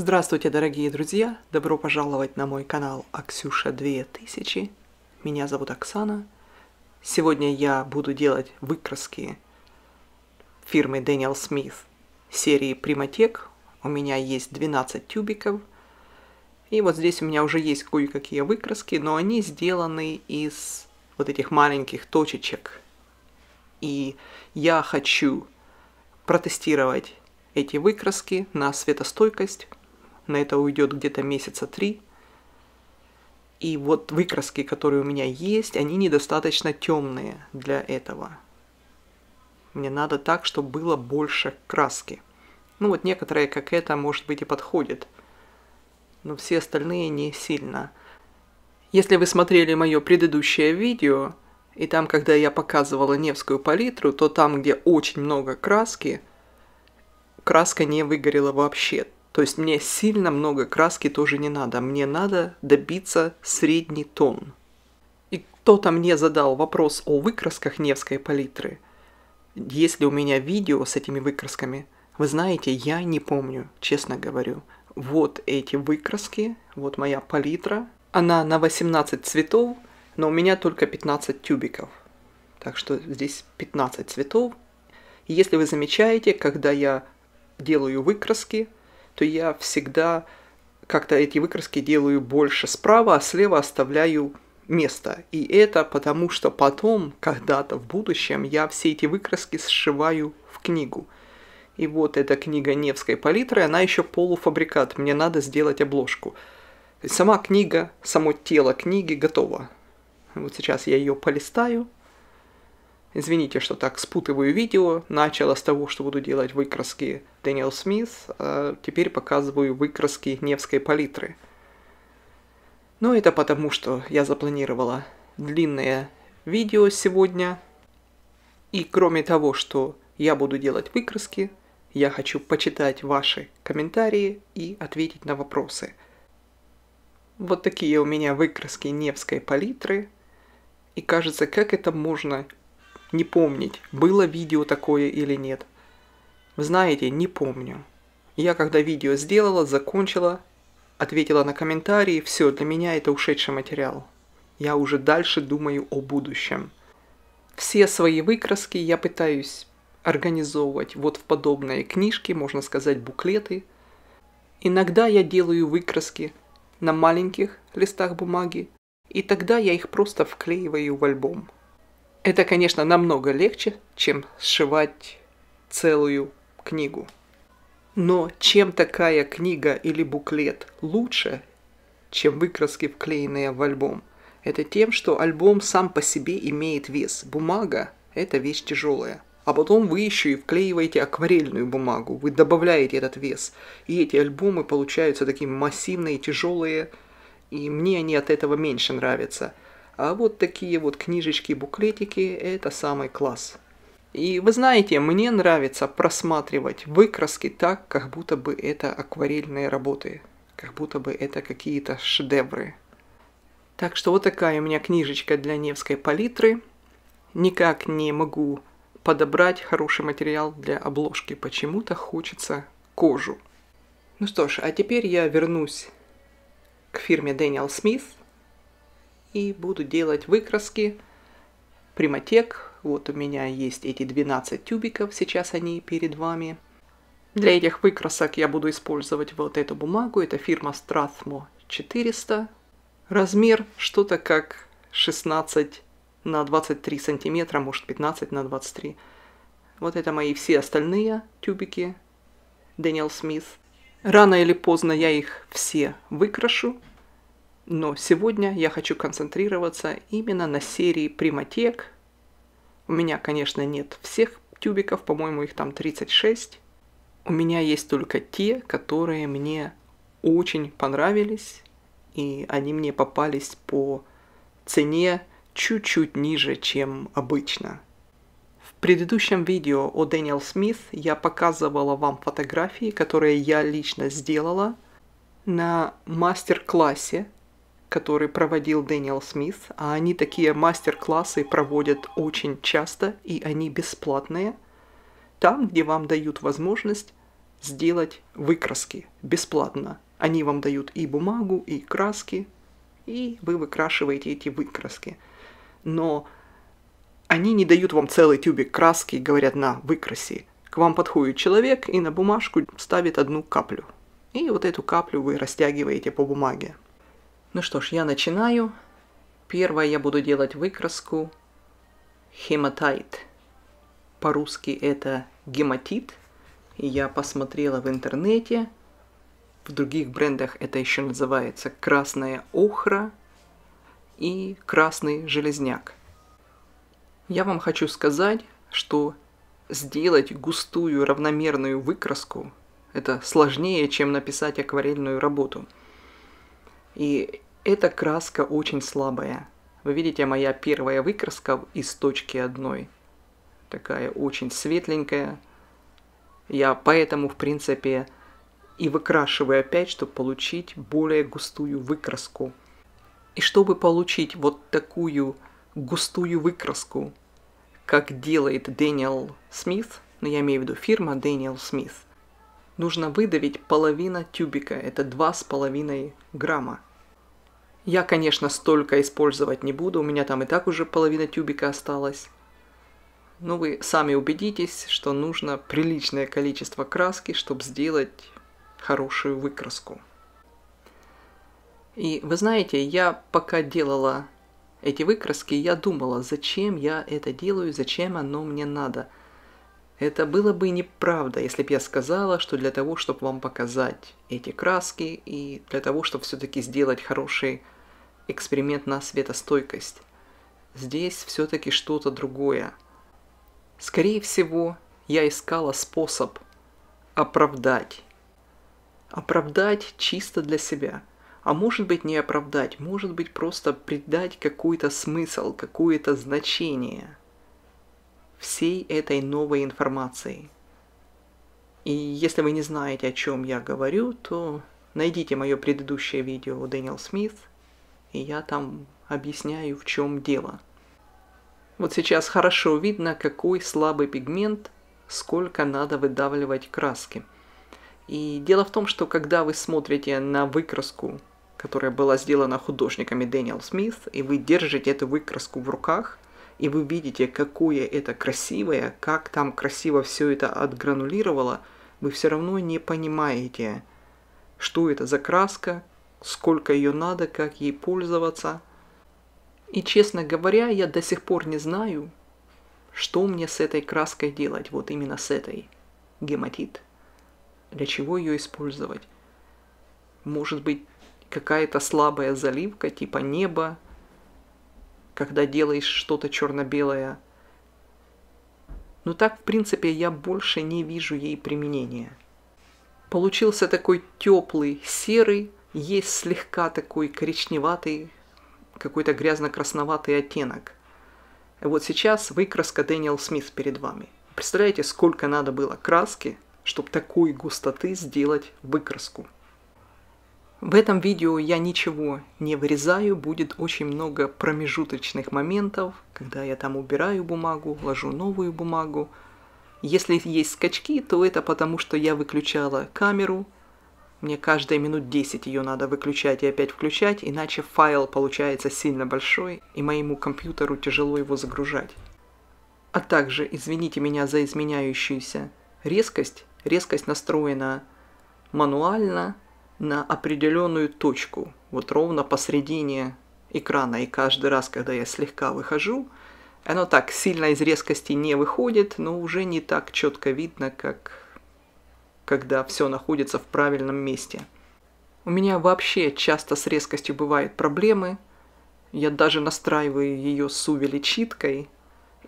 Здравствуйте, дорогие друзья! Добро пожаловать на мой канал Аксюша 2000. Меня зовут Оксана. Сегодня я буду делать выкраски фирмы Daniel Smith серии Primatec. У меня есть 12 тюбиков. И вот здесь у меня уже есть кое-какие выкраски, но они сделаны из вот этих маленьких точечек. И я хочу протестировать эти выкраски на светостойкость на это уйдет где-то месяца три. И вот выкраски, которые у меня есть, они недостаточно темные для этого. Мне надо так, чтобы было больше краски. Ну вот некоторые, как это, может быть и подходит. Но все остальные не сильно. Если вы смотрели мое предыдущее видео, и там, когда я показывала Невскую палитру, то там, где очень много краски, краска не выгорела вообще. То есть мне сильно много краски тоже не надо. А мне надо добиться средний тон. И кто-то мне задал вопрос о выкрасках Невской палитры. Есть ли у меня видео с этими выкрасками? Вы знаете, я не помню, честно говорю. Вот эти выкраски, вот моя палитра. Она на 18 цветов, но у меня только 15 тюбиков. Так что здесь 15 цветов. если вы замечаете, когда я делаю выкраски, то я всегда как-то эти выкраски делаю больше справа, а слева оставляю место. И это потому, что потом, когда-то в будущем, я все эти выкраски сшиваю в книгу. И вот эта книга Невской палитры, она еще полуфабрикат, мне надо сделать обложку. Сама книга, само тело книги готово. Вот сейчас я ее полистаю, Извините, что так спутываю видео. Начало с того, что буду делать выкраски Дэниел Смис, а теперь показываю выкраски Невской палитры. Но ну, это потому, что я запланировала длинное видео сегодня. И кроме того, что я буду делать выкраски, я хочу почитать ваши комментарии и ответить на вопросы. Вот такие у меня выкраски Невской палитры. И кажется, как это можно не помнить, было видео такое или нет. Знаете, не помню. Я когда видео сделала, закончила, ответила на комментарии, все, для меня это ушедший материал. Я уже дальше думаю о будущем. Все свои выкраски я пытаюсь организовывать вот в подобные книжки, можно сказать, буклеты. Иногда я делаю выкраски на маленьких листах бумаги, и тогда я их просто вклеиваю в альбом. Это, конечно, намного легче, чем сшивать целую книгу. Но чем такая книга или буклет лучше, чем выкраски, вклеенные в альбом? Это тем, что альбом сам по себе имеет вес. Бумага – это вещь тяжелая. А потом вы еще и вклеиваете акварельную бумагу, вы добавляете этот вес. И эти альбомы получаются такие массивные, тяжелые, и мне они от этого меньше нравятся – а вот такие вот книжечки, буклетики – это самый класс. И вы знаете, мне нравится просматривать выкраски так, как будто бы это акварельные работы, как будто бы это какие-то шедевры. Так что вот такая у меня книжечка для Невской палитры. Никак не могу подобрать хороший материал для обложки, почему-то хочется кожу. Ну что ж, а теперь я вернусь к фирме Daniel Smith и буду делать выкраски приматек. Вот у меня есть эти 12 тюбиков, сейчас они перед вами. Для этих выкрасок я буду использовать вот эту бумагу, это фирма Strathmo 400. Размер что-то как 16 на 23 сантиметра, может 15 на 23. Вот это мои все остальные тюбики Дэниел Смит. Рано или поздно я их все выкрашу. Но сегодня я хочу концентрироваться именно на серии приматек. У меня, конечно, нет всех тюбиков, по-моему, их там 36. У меня есть только те, которые мне очень понравились, и они мне попались по цене чуть-чуть ниже, чем обычно. В предыдущем видео о Дэниел Смит я показывала вам фотографии, которые я лично сделала на мастер-классе который проводил Дэниел Смит, а они такие мастер-классы проводят очень часто, и они бесплатные, там, где вам дают возможность сделать выкраски бесплатно. Они вам дают и бумагу, и краски, и вы выкрашиваете эти выкраски. Но они не дают вам целый тюбик краски и говорят «на, выкраси». К вам подходит человек и на бумажку ставит одну каплю. И вот эту каплю вы растягиваете по бумаге. Ну что ж, я начинаю. Первое я буду делать выкраску хематит. По-русски это гематит. Я посмотрела в интернете. В других брендах это еще называется красная охра и красный железняк. Я вам хочу сказать, что сделать густую равномерную выкраску – это сложнее, чем написать акварельную работу – и эта краска очень слабая. Вы видите, моя первая выкраска из точки одной. Такая очень светленькая. Я поэтому, в принципе, и выкрашиваю опять, чтобы получить более густую выкраску. И чтобы получить вот такую густую выкраску, как делает Дэниел Смит, но ну, я имею в виду фирма Дэниел Смит, нужно выдавить половина тюбика, это 2,5 грамма. Я, конечно, столько использовать не буду, у меня там и так уже половина тюбика осталась. Но вы сами убедитесь, что нужно приличное количество краски, чтобы сделать хорошую выкраску. И вы знаете, я пока делала эти выкраски, я думала, зачем я это делаю, зачем оно мне надо. Это было бы неправда, если бы я сказала, что для того, чтобы вам показать эти краски и для того, чтобы все-таки сделать хороший эксперимент на светостойкость. Здесь все-таки что-то другое. Скорее всего, я искала способ оправдать. Оправдать чисто для себя. А может быть не оправдать, может быть просто придать какой-то смысл, какое-то значение всей этой новой информации. И если вы не знаете, о чем я говорю, то найдите мое предыдущее видео у Дэниел Смит – и я там объясняю, в чем дело. Вот сейчас хорошо видно, какой слабый пигмент, сколько надо выдавливать краски. И дело в том, что когда вы смотрите на выкраску, которая была сделана художниками Дэниел Смит, и вы держите эту выкраску в руках, и вы видите, какое это красивое, как там красиво все это отгранулировало, вы все равно не понимаете, что это за краска, сколько ее надо, как ей пользоваться. И, честно говоря, я до сих пор не знаю, что мне с этой краской делать, вот именно с этой, гематит. Для чего ее использовать? Может быть, какая-то слабая заливка, типа неба, когда делаешь что-то черно-белое. Но так, в принципе, я больше не вижу ей применения. Получился такой теплый серый, есть слегка такой коричневатый, какой-то грязно-красноватый оттенок. Вот сейчас выкраска Дэниел Смит перед вами. Представляете, сколько надо было краски, чтобы такой густоты сделать выкраску. В этом видео я ничего не вырезаю, будет очень много промежуточных моментов, когда я там убираю бумагу, ложу новую бумагу. Если есть скачки, то это потому, что я выключала камеру – мне каждые минут 10 ее надо выключать и опять включать, иначе файл получается сильно большой, и моему компьютеру тяжело его загружать. А также, извините меня за изменяющуюся резкость, резкость настроена мануально на определенную точку, вот ровно посредине экрана. И каждый раз, когда я слегка выхожу, оно так сильно из резкости не выходит, но уже не так четко видно, как когда все находится в правильном месте. У меня вообще часто с резкостью бывают проблемы. Я даже настраиваю ее с увеличиткой,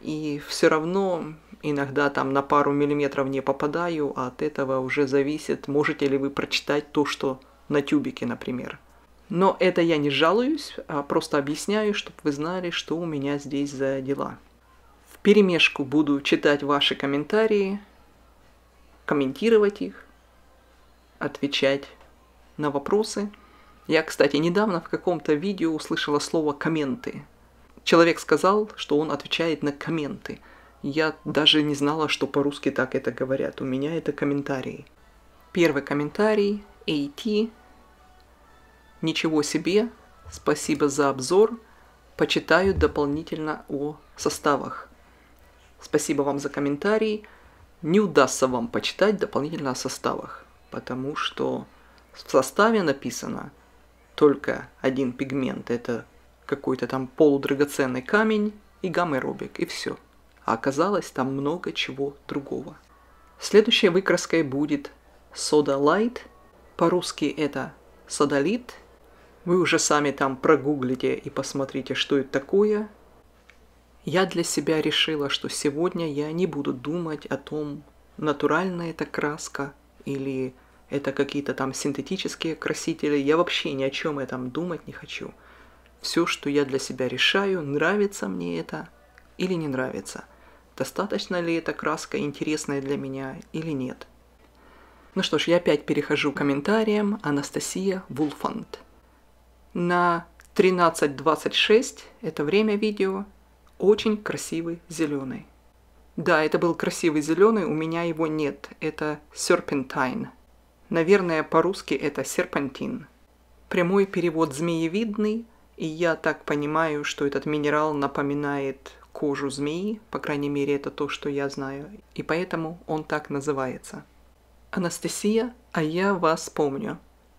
и все равно иногда там на пару миллиметров не попадаю, а от этого уже зависит, можете ли вы прочитать то, что на тюбике, например. Но это я не жалуюсь, а просто объясняю, чтобы вы знали, что у меня здесь за дела. В перемешку буду читать ваши комментарии, комментировать их, отвечать на вопросы. Я, кстати, недавно в каком-то видео услышала слово «комменты». Человек сказал, что он отвечает на комменты. Я даже не знала, что по-русски так это говорят. У меня это комментарии. Первый комментарий – AT. Ничего себе, спасибо за обзор. Почитаю дополнительно о составах. Спасибо вам за комментарий не удастся вам почитать дополнительно о составах, потому что в составе написано только один пигмент, это какой-то там полудрагоценный камень и гаммеробик, и все. А оказалось там много чего другого. Следующей выкраской будет Сода Лайт, по-русски это содолит. Вы уже сами там прогуглите и посмотрите, что это такое – я для себя решила, что сегодня я не буду думать о том, натуральна это краска или это какие-то там синтетические красители. Я вообще ни о чем этом думать не хочу. Все, что я для себя решаю, нравится мне это или не нравится. Достаточно ли эта краска интересная для меня или нет. Ну что ж, я опять перехожу к комментариям. Анастасия Вулфанд. На 13.26, это время видео, очень красивый зеленый. Да, это был красивый зеленый, у меня его нет. Это серпентайн. Наверное, по-русски это серпантин. Прямой перевод змеевидный, и я так понимаю, что этот минерал напоминает кожу змеи, по крайней мере, это то, что я знаю, и поэтому он так называется. Анастасия, а я вас помню.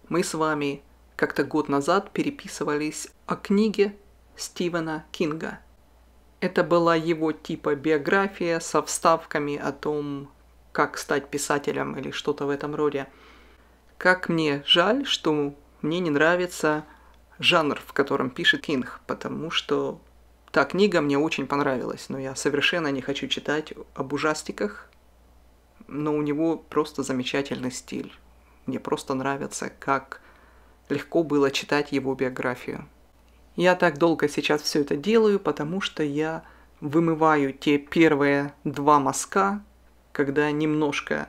Мы с вами как-то год назад переписывались о книге Стивена Кинга – это была его типа биография со вставками о том, как стать писателем или что-то в этом роде. Как мне жаль, что мне не нравится жанр, в котором пишет Кинг, потому что та книга мне очень понравилась, но я совершенно не хочу читать об ужастиках, но у него просто замечательный стиль. Мне просто нравится, как легко было читать его биографию. Я так долго сейчас все это делаю, потому что я вымываю те первые два мазка, когда немножко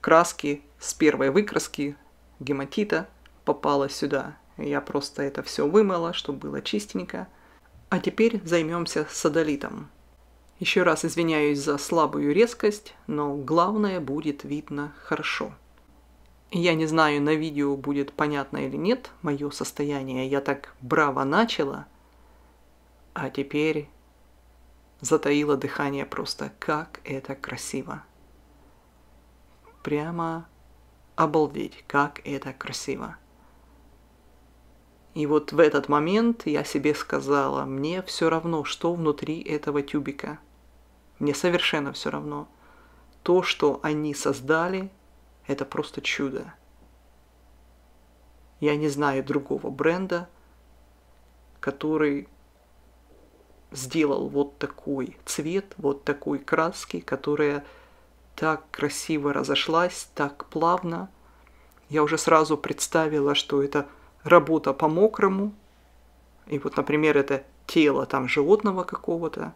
краски с первой выкраски гематита попала сюда. Я просто это все вымыла, чтобы было чистенько. А теперь займемся садолитом. Еще раз извиняюсь за слабую резкость, но главное будет видно хорошо. Я не знаю, на видео будет понятно или нет мое состояние. Я так браво начала, а теперь затаила дыхание просто. Как это красиво. Прямо обалдеть, как это красиво. И вот в этот момент я себе сказала, мне все равно, что внутри этого тюбика. Мне совершенно все равно. То, что они создали – это просто чудо. Я не знаю другого бренда, который сделал вот такой цвет, вот такой краски, которая так красиво разошлась, так плавно. Я уже сразу представила, что это работа по мокрому. И вот, например, это тело там животного какого-то,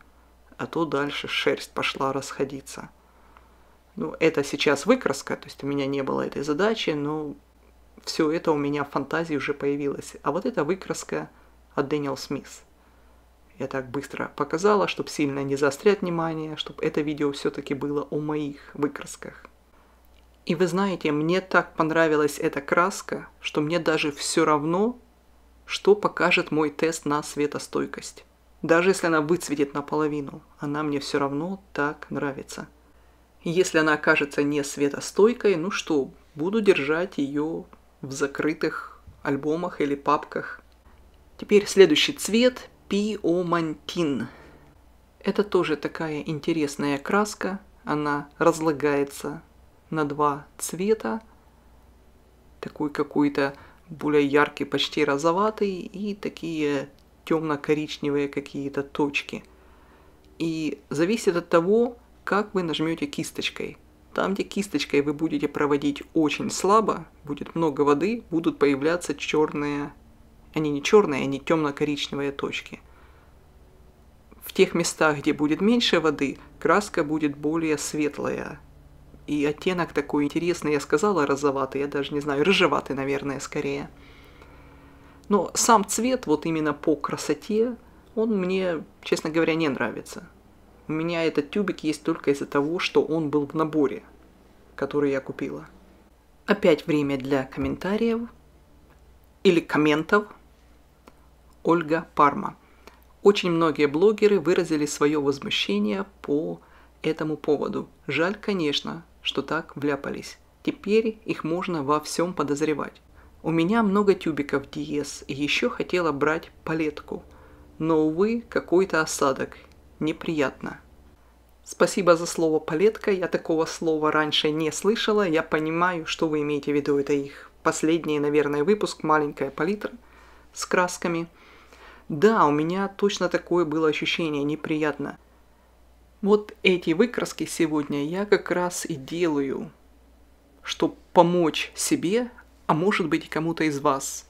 а то дальше шерсть пошла расходиться. Ну, это сейчас выкраска, то есть у меня не было этой задачи, но все это у меня в фантазии уже появилось. А вот эта выкраска от Дэниел Смис. Я так быстро показала, чтобы сильно не заострять внимание, чтобы это видео все-таки было о моих выкрасках. И вы знаете, мне так понравилась эта краска, что мне даже все равно, что покажет мой тест на светостойкость. Даже если она выцветит наполовину, она мне все равно так нравится. Если она окажется не светостойкой, ну что, буду держать ее в закрытых альбомах или папках. Теперь следующий цвет – пиомантин. Это тоже такая интересная краска. Она разлагается на два цвета. Такой какой-то более яркий, почти розоватый, и такие темно-коричневые какие-то точки. И зависит от того, как вы нажмете кисточкой. Там, где кисточкой вы будете проводить очень слабо, будет много воды, будут появляться черные, они не черные, они темно-коричневые точки. В тех местах, где будет меньше воды, краска будет более светлая. И оттенок такой интересный, я сказала розоватый, я даже не знаю, рыжеватый, наверное, скорее. Но сам цвет, вот именно по красоте, он мне, честно говоря, не нравится. У меня этот тюбик есть только из-за того, что он был в наборе, который я купила. Опять время для комментариев или комментов. Ольга Парма. Очень многие блогеры выразили свое возмущение по этому поводу. Жаль, конечно, что так вляпались. Теперь их можно во всем подозревать. У меня много тюбиков DS. и еще хотела брать палетку. Но, увы, какой-то осадок неприятно. Спасибо за слово «палетка». Я такого слова раньше не слышала. Я понимаю, что вы имеете в виду. Это их последний, наверное, выпуск «Маленькая палитра» с красками. Да, у меня точно такое было ощущение, неприятно. Вот эти выкраски сегодня я как раз и делаю, чтобы помочь себе, а может быть и кому-то из вас.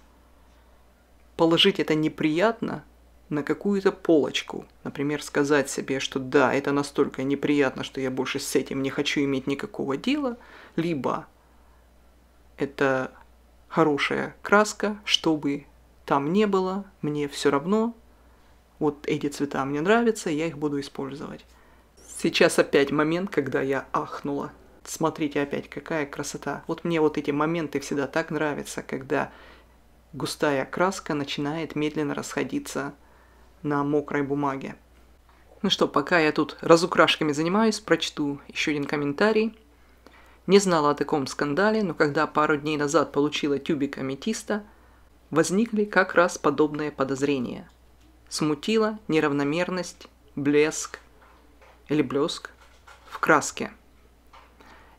Положить это неприятно – на какую-то полочку. Например, сказать себе, что да, это настолько неприятно, что я больше с этим не хочу иметь никакого дела, либо это хорошая краска, чтобы там не было, мне все равно, вот эти цвета мне нравятся, я их буду использовать. Сейчас опять момент, когда я ахнула. Смотрите опять, какая красота. Вот мне вот эти моменты всегда так нравятся, когда густая краска начинает медленно расходиться на мокрой бумаге. Ну что, пока я тут разукрашками занимаюсь, прочту еще один комментарий. Не знала о таком скандале, но когда пару дней назад получила тюбик аметиста, возникли как раз подобные подозрения. Смутила неравномерность, блеск или блеск в краске.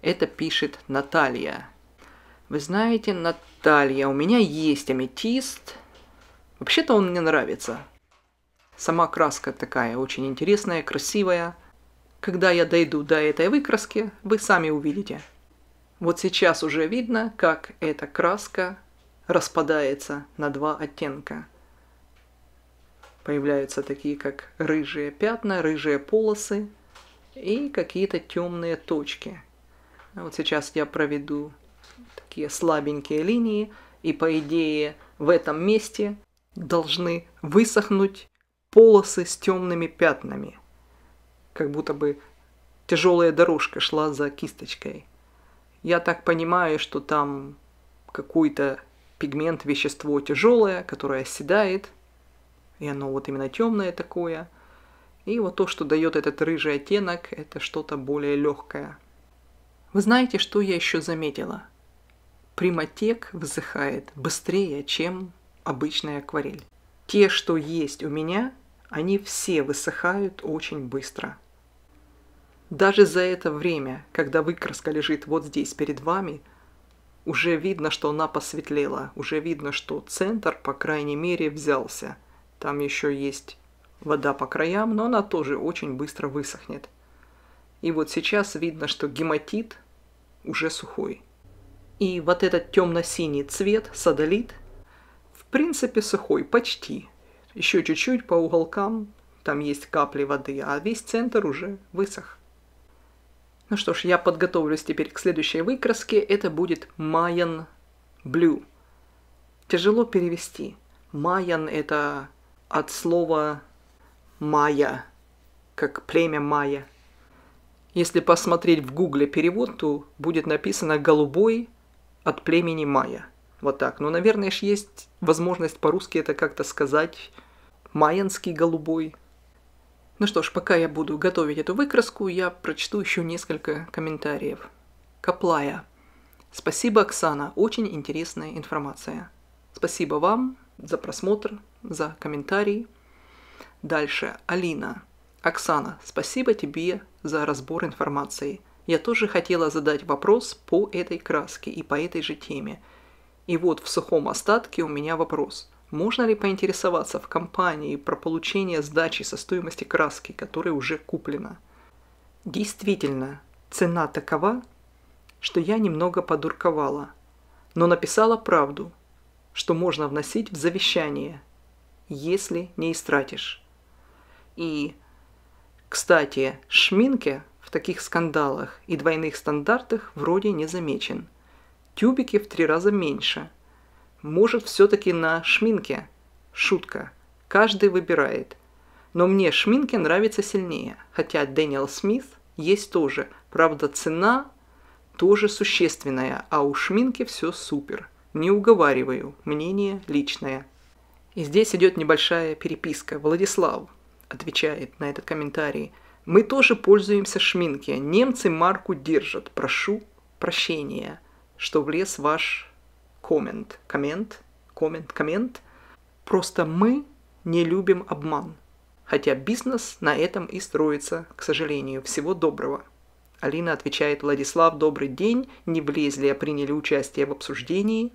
Это пишет Наталья. Вы знаете, Наталья, у меня есть аметист. Вообще-то он мне нравится. Сама краска такая очень интересная, красивая. Когда я дойду до этой выкраски, вы сами увидите. Вот сейчас уже видно, как эта краска распадается на два оттенка. Появляются такие, как рыжие пятна, рыжие полосы и какие-то темные точки. Вот сейчас я проведу такие слабенькие линии, и по идее в этом месте должны высохнуть полосы с темными пятнами, как будто бы тяжелая дорожка шла за кисточкой. Я так понимаю, что там какой-то пигмент, вещество тяжелое, которое оседает, и оно вот именно темное такое. И вот то, что дает этот рыжий оттенок, это что-то более легкое. Вы знаете, что я еще заметила? Приматек высыхает быстрее, чем обычная акварель. Те, что есть у меня, они все высыхают очень быстро. Даже за это время, когда выкраска лежит вот здесь перед вами, уже видно, что она посветлела, уже видно, что центр, по крайней мере, взялся. Там еще есть вода по краям, но она тоже очень быстро высохнет. И вот сейчас видно, что гематит уже сухой. И вот этот темно-синий цвет, садолит, в принципе сухой, почти. Еще чуть-чуть по уголкам, там есть капли воды, а весь центр уже высох. Ну что ж, я подготовлюсь теперь к следующей выкраске. Это будет Mayan Blue. Тяжело перевести. Mayan – это от слова «майя», как племя майя. Если посмотреть в гугле перевод, то будет написано «голубой от племени майя». Вот так. Но, наверное, есть возможность по-русски это как-то сказать – майянский голубой. Ну что ж, пока я буду готовить эту выкраску, я прочту еще несколько комментариев. Каплая. Спасибо, Оксана, очень интересная информация. Спасибо вам за просмотр, за комментарий. Дальше, Алина. Оксана, спасибо тебе за разбор информации. Я тоже хотела задать вопрос по этой краске и по этой же теме. И вот в сухом остатке у меня вопрос. Можно ли поинтересоваться в компании про получение сдачи со стоимости краски, которая уже куплена? Действительно, цена такова, что я немного подурковала, но написала правду, что можно вносить в завещание, если не истратишь. И, кстати, шминке в таких скандалах и двойных стандартах вроде не замечен. Тюбики в три раза меньше – может, все-таки на шминке? Шутка. Каждый выбирает. Но мне шминки нравится сильнее, хотя Дэниел Смит есть тоже. Правда, цена тоже существенная, а у шминки все супер. Не уговариваю, мнение личное. И здесь идет небольшая переписка. Владислав отвечает на этот комментарий. Мы тоже пользуемся шминки. Немцы марку держат. Прошу прощения, что влез ваш коммент, коммент, коммент, коммент. Просто мы не любим обман. Хотя бизнес на этом и строится, к сожалению. Всего доброго. Алина отвечает, Владислав, добрый день, не влезли, а приняли участие в обсуждении.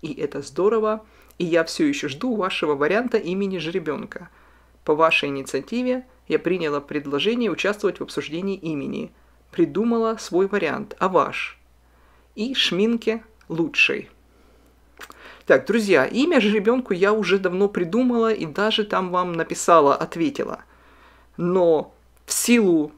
И это здорово. И я все еще жду вашего варианта имени жеребенка. По вашей инициативе я приняла предложение участвовать в обсуждении имени. Придумала свой вариант, а ваш? И Шминке лучший. Так, друзья, имя же ребенку я уже давно придумала и даже там вам написала, ответила. Но в силу,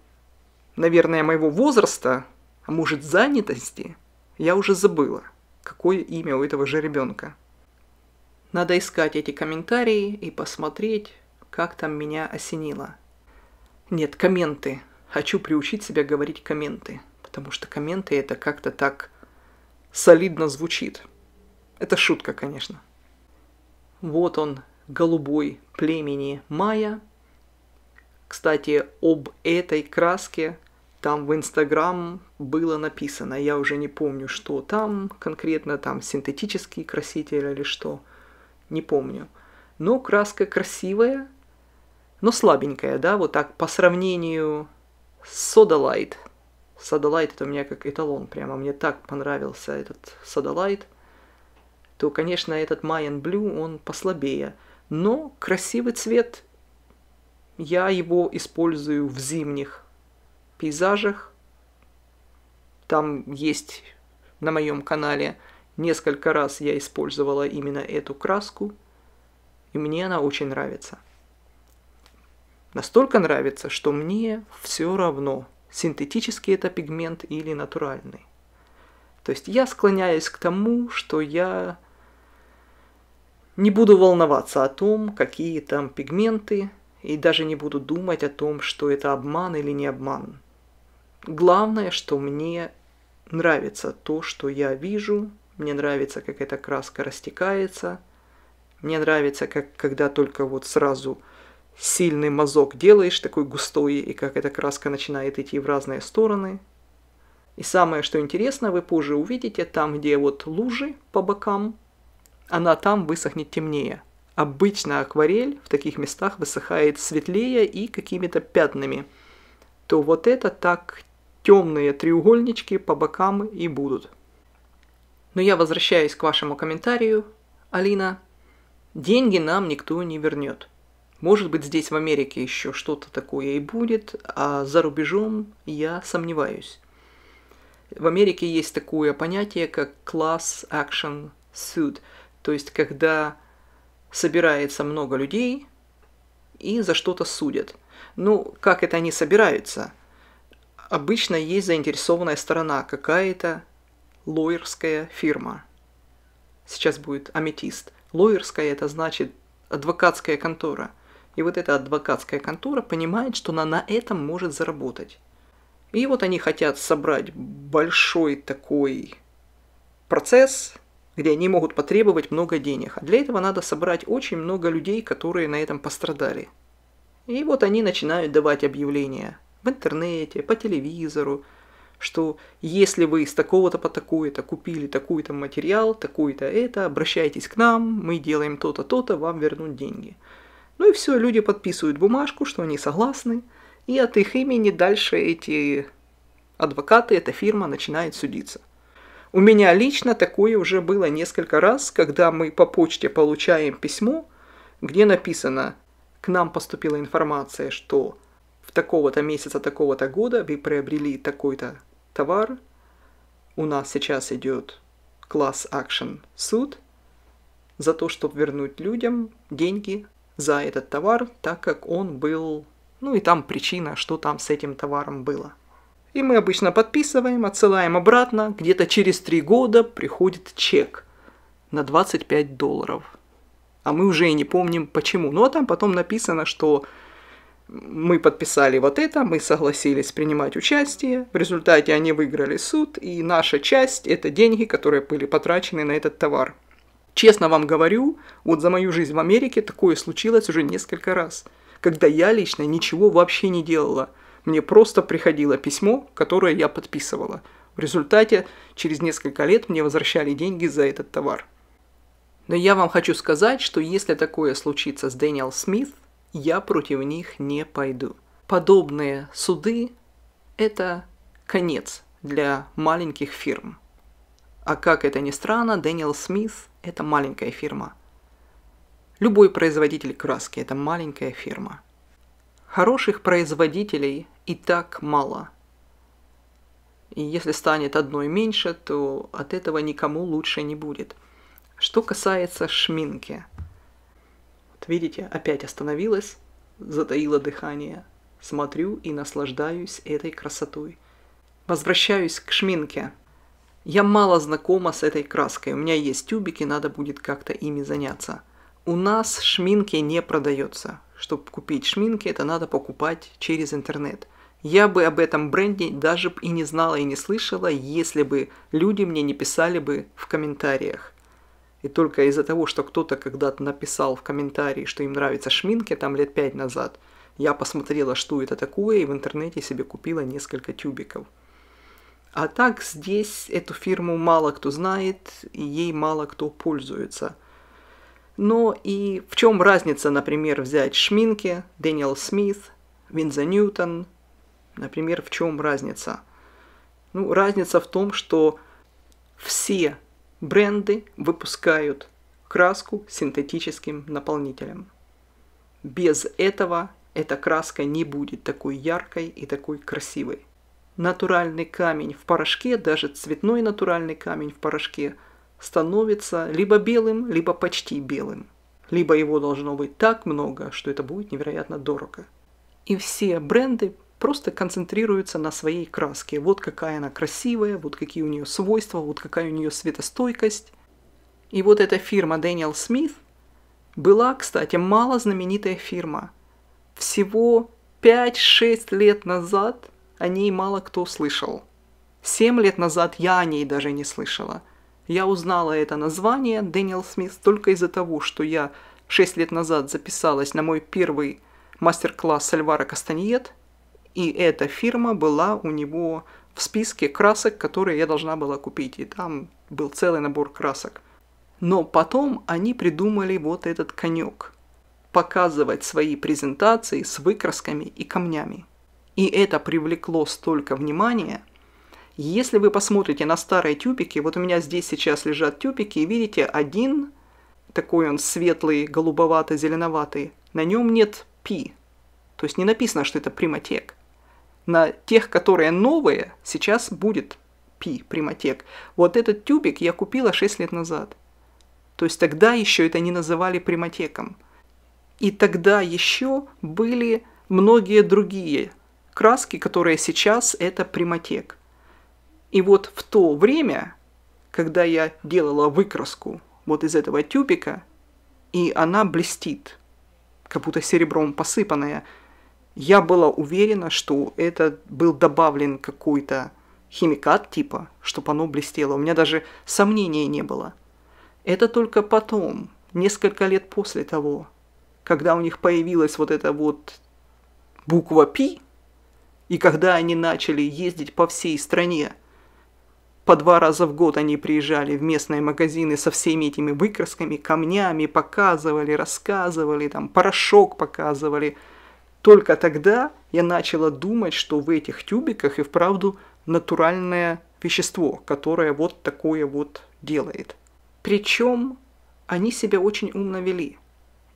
наверное, моего возраста, а может занятости, я уже забыла, какое имя у этого же ребенка. Надо искать эти комментарии и посмотреть, как там меня осенило. Нет, комменты. Хочу приучить себя говорить комменты, потому что комменты это как-то так солидно звучит. Это шутка, конечно. Вот он, голубой племени Майя. Кстати, об этой краске там в Инстаграм было написано, я уже не помню, что там конкретно, там синтетический краситель или что, не помню. Но краска красивая, но слабенькая, да, вот так по сравнению с Sodalite. Sodalite это у меня как эталон прямо, мне так понравился этот Sodalite то, конечно, этот Mayan Blue, он послабее. Но красивый цвет, я его использую в зимних пейзажах. Там есть на моем канале несколько раз я использовала именно эту краску, и мне она очень нравится. Настолько нравится, что мне все равно, синтетический это пигмент или натуральный. То есть я склоняюсь к тому, что я не буду волноваться о том, какие там пигменты, и даже не буду думать о том, что это обман или не обман. Главное, что мне нравится то, что я вижу, мне нравится, как эта краска растекается, мне нравится, как когда только вот сразу сильный мазок делаешь, такой густой, и как эта краска начинает идти в разные стороны. И самое, что интересно, вы позже увидите, там, где вот лужи по бокам – она там высохнет темнее. Обычно акварель в таких местах высыхает светлее и какими-то пятнами. То вот это так темные треугольнички по бокам и будут. Но я возвращаюсь к вашему комментарию, Алина. Деньги нам никто не вернет. Может быть, здесь в Америке еще что-то такое и будет, а за рубежом я сомневаюсь. В Америке есть такое понятие, как class action suit – то есть, когда собирается много людей и за что-то судят. Ну, как это они собираются? Обычно есть заинтересованная сторона, какая-то лоерская фирма. Сейчас будет аметист. Лоерская это значит адвокатская контора. И вот эта адвокатская контора понимает, что она на этом может заработать. И вот они хотят собрать большой такой процесс, где они могут потребовать много денег. А для этого надо собрать очень много людей, которые на этом пострадали. И вот они начинают давать объявления в интернете, по телевизору, что если вы с такого-то по такое-то купили такой-то материал, такой-то это, обращайтесь к нам, мы делаем то-то, то-то, вам вернут деньги. Ну и все, люди подписывают бумажку, что они согласны, и от их имени дальше эти адвокаты, эта фирма начинает судиться – у меня лично такое уже было несколько раз, когда мы по почте получаем письмо, где написано «К нам поступила информация, что в такого-то месяца, такого-то года вы приобрели такой-то товар, у нас сейчас идет класс-акшен суд за то, чтобы вернуть людям деньги за этот товар, так как он был, ну и там причина, что там с этим товаром было». И мы обычно подписываем, отсылаем обратно. Где-то через три года приходит чек на 25 долларов. А мы уже и не помним почему. Ну а там потом написано, что мы подписали вот это, мы согласились принимать участие, в результате они выиграли суд, и наша часть – это деньги, которые были потрачены на этот товар. Честно вам говорю, вот за мою жизнь в Америке такое случилось уже несколько раз, когда я лично ничего вообще не делала – мне просто приходило письмо, которое я подписывала. В результате через несколько лет мне возвращали деньги за этот товар. Но я вам хочу сказать, что если такое случится с Дэниел Смит, я против них не пойду. Подобные суды – это конец для маленьких фирм. А как это ни странно, Дэниел Смит – это маленькая фирма. Любой производитель краски – это маленькая фирма. Хороших производителей и так мало. И если станет одной меньше, то от этого никому лучше не будет. Что касается шминки. Вот видите, опять остановилась, затаила дыхание. Смотрю и наслаждаюсь этой красотой. Возвращаюсь к шминке. Я мало знакома с этой краской. У меня есть тюбики, надо будет как-то ими заняться. У нас шминки не продается чтобы купить шминки, это надо покупать через интернет. Я бы об этом бренде даже и не знала и не слышала, если бы люди мне не писали бы в комментариях. И только из-за того, что кто-то когда-то написал в комментарии, что им нравится шминки, там лет пять назад, я посмотрела, что это такое, и в интернете себе купила несколько тюбиков. А так здесь эту фирму мало кто знает, и ей мало кто пользуется – но ну и в чем разница, например, взять Шминки, Дэниел Смит, Винза Ньютон? Например, в чем разница? Ну, разница в том, что все бренды выпускают краску синтетическим наполнителем. Без этого эта краска не будет такой яркой и такой красивой. Натуральный камень в порошке, даже цветной натуральный камень в порошке – становится либо белым, либо почти белым. Либо его должно быть так много, что это будет невероятно дорого. И все бренды просто концентрируются на своей краске. Вот какая она красивая, вот какие у нее свойства, вот какая у нее светостойкость. И вот эта фирма Дэниел Смит была, кстати, мало знаменитая фирма. Всего 5-6 лет назад о ней мало кто слышал. 7 лет назад я о ней даже не слышала – я узнала это название Дэниел Смит только из-за того, что я 6 лет назад записалась на мой первый мастер-класс Сальвара Кастаньет, и эта фирма была у него в списке красок, которые я должна была купить, и там был целый набор красок. Но потом они придумали вот этот конек – показывать свои презентации с выкрасками и камнями. И это привлекло столько внимания – если вы посмотрите на старые тюбики, вот у меня здесь сейчас лежат тюбики, и видите, один, такой он светлый, голубовато-зеленоватый, на нем нет пи, то есть не написано, что это приматек. На тех, которые новые, сейчас будет пи, приматек. Вот этот тюбик я купила 6 лет назад. То есть тогда еще это не называли приматеком. И тогда еще были многие другие краски, которые сейчас это приматек. И вот в то время, когда я делала выкраску вот из этого тюбика, и она блестит, как будто серебром посыпанная, я была уверена, что это был добавлен какой-то химикат типа, чтобы оно блестело. У меня даже сомнений не было. Это только потом, несколько лет после того, когда у них появилась вот эта вот буква «Пи», и когда они начали ездить по всей стране – по два раза в год они приезжали в местные магазины со всеми этими выкрасками, камнями, показывали, рассказывали, там порошок показывали. Только тогда я начала думать, что в этих тюбиках и вправду натуральное вещество, которое вот такое вот делает. Причем они себя очень умно вели.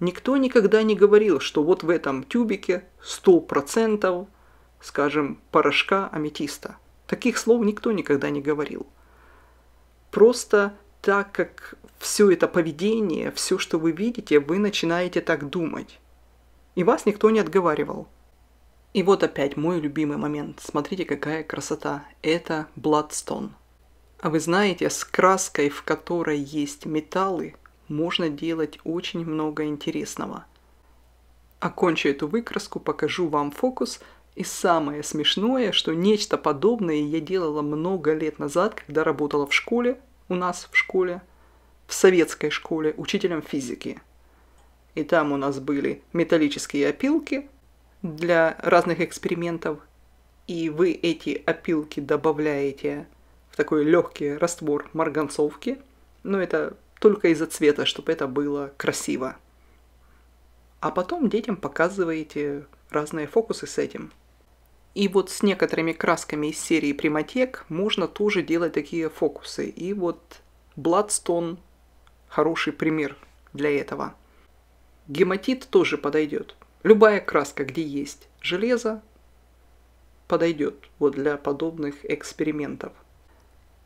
Никто никогда не говорил, что вот в этом тюбике 100%, скажем, порошка аметиста – Таких слов никто никогда не говорил. Просто так как все это поведение, все, что вы видите, вы начинаете так думать. И вас никто не отговаривал. И вот опять мой любимый момент. Смотрите, какая красота. Это Bloodstone. А вы знаете, с краской, в которой есть металлы, можно делать очень много интересного. Окончу эту выкраску, покажу вам фокус – и самое смешное, что нечто подобное я делала много лет назад, когда работала в школе, у нас в школе, в советской школе, учителем физики. И там у нас были металлические опилки для разных экспериментов. И вы эти опилки добавляете в такой легкий раствор марганцовки. Но это только из-за цвета, чтобы это было красиво. А потом детям показываете разные фокусы с этим – и вот с некоторыми красками из серии приматек можно тоже делать такие фокусы. И вот Bloodstone хороший пример для этого. Гематит тоже подойдет. Любая краска, где есть железо, подойдет вот для подобных экспериментов.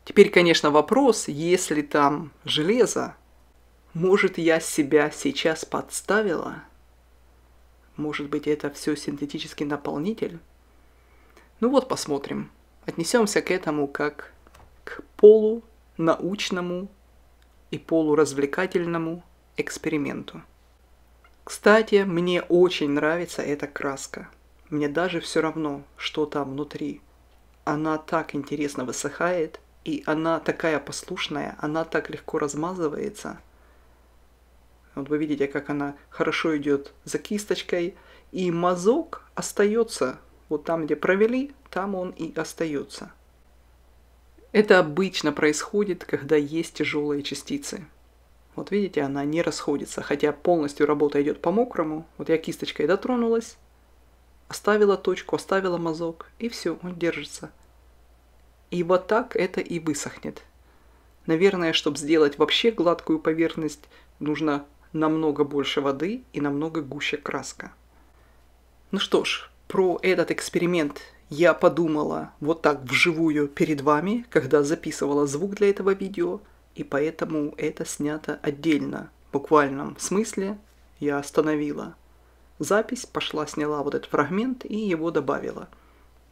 Теперь, конечно, вопрос, если там железо, может я себя сейчас подставила? Может быть, это все синтетический наполнитель? Ну вот посмотрим. Отнесемся к этому как к полунаучному и полуразвлекательному эксперименту. Кстати, мне очень нравится эта краска. Мне даже все равно, что там внутри. Она так интересно высыхает, и она такая послушная, она так легко размазывается. Вот вы видите, как она хорошо идет за кисточкой, и мазок остается вот там, где провели, там он и остается. Это обычно происходит, когда есть тяжелые частицы. Вот видите, она не расходится, хотя полностью работа идет по мокрому. Вот я кисточкой дотронулась, оставила точку, оставила мазок, и все, он держится. И вот так это и высохнет. Наверное, чтобы сделать вообще гладкую поверхность, нужно намного больше воды и намного гуще краска. Ну что ж, про этот эксперимент я подумала вот так вживую перед вами, когда записывала звук для этого видео, и поэтому это снято отдельно. В буквальном смысле я остановила запись, пошла, сняла вот этот фрагмент и его добавила,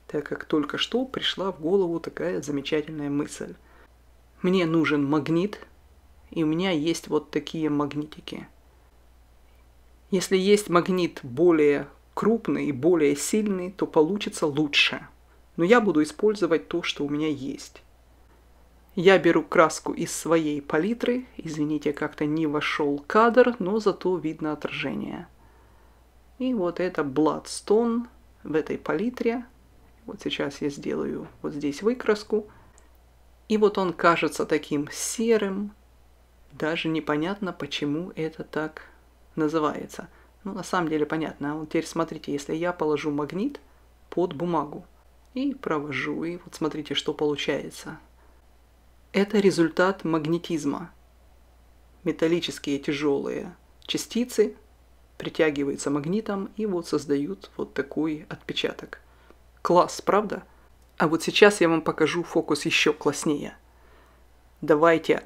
так как только что пришла в голову такая замечательная мысль. Мне нужен магнит, и у меня есть вот такие магнитики. Если есть магнит более крупный и более сильный, то получится лучше. Но я буду использовать то, что у меня есть. Я беру краску из своей палитры. Извините, как-то не вошел кадр, но зато видно отражение. И вот это Bloodstone в этой палитре. Вот сейчас я сделаю вот здесь выкраску. И вот он кажется таким серым. Даже непонятно, почему это так называется – ну, на самом деле понятно. А вот теперь смотрите, если я положу магнит под бумагу и провожу, и вот смотрите, что получается. Это результат магнетизма. Металлические тяжелые частицы притягиваются магнитом и вот создают вот такой отпечаток. Класс, правда? А вот сейчас я вам покажу фокус еще класснее. Давайте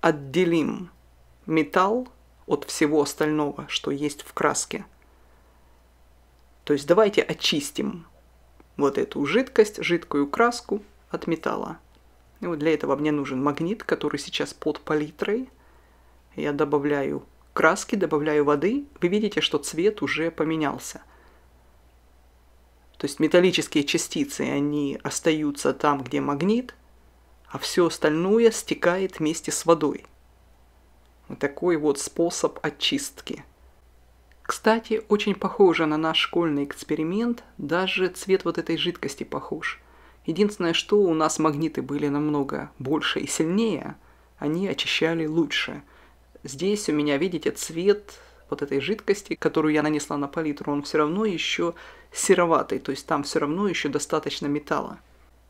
отделим металл от всего остального, что есть в краске. То есть давайте очистим вот эту жидкость, жидкую краску от металла. И вот для этого мне нужен магнит, который сейчас под палитрой. Я добавляю краски, добавляю воды. Вы видите, что цвет уже поменялся. То есть металлические частицы, они остаются там, где магнит, а все остальное стекает вместе с водой – такой вот способ очистки. Кстати, очень похоже на наш школьный эксперимент, даже цвет вот этой жидкости похож. Единственное, что у нас магниты были намного больше и сильнее, они очищали лучше. Здесь у меня, видите, цвет вот этой жидкости, которую я нанесла на палитру, он все равно еще сероватый, то есть там все равно еще достаточно металла.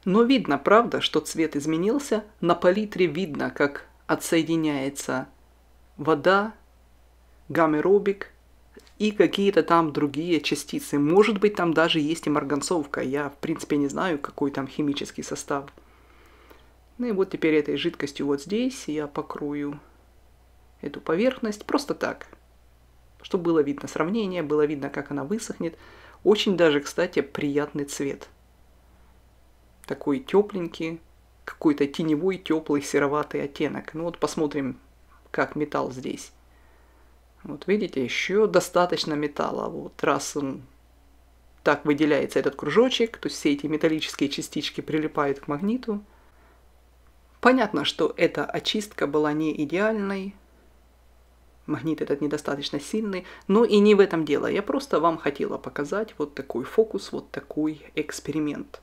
Но видно, правда, что цвет изменился, на палитре видно, как отсоединяется вода, гамма и какие-то там другие частицы. Может быть, там даже есть и марганцовка. Я, в принципе, не знаю, какой там химический состав. Ну и вот теперь этой жидкостью вот здесь я покрою эту поверхность просто так, чтобы было видно сравнение, было видно, как она высохнет. Очень даже, кстати, приятный цвет. Такой тепленький, какой-то теневой, теплый, сероватый оттенок. Ну вот посмотрим, как металл здесь. Вот видите, еще достаточно металла. Вот раз он так выделяется этот кружочек, то есть все эти металлические частички прилипают к магниту. Понятно, что эта очистка была не идеальной, магнит этот недостаточно сильный, но и не в этом дело. Я просто вам хотела показать вот такой фокус, вот такой эксперимент.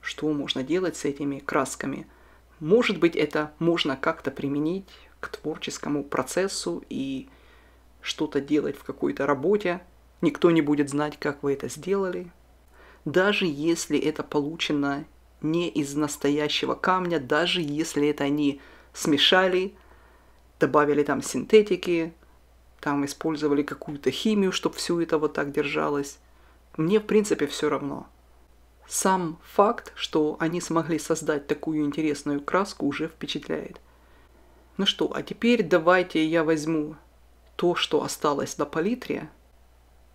Что можно делать с этими красками? Может быть, это можно как-то применить к творческому процессу и что-то делать в какой-то работе. Никто не будет знать, как вы это сделали. Даже если это получено не из настоящего камня, даже если это они смешали, добавили там синтетики, там использовали какую-то химию, чтобы все это вот так держалось. Мне, в принципе, все равно. Сам факт, что они смогли создать такую интересную краску, уже впечатляет. Ну что, а теперь давайте я возьму то, что осталось на палитре.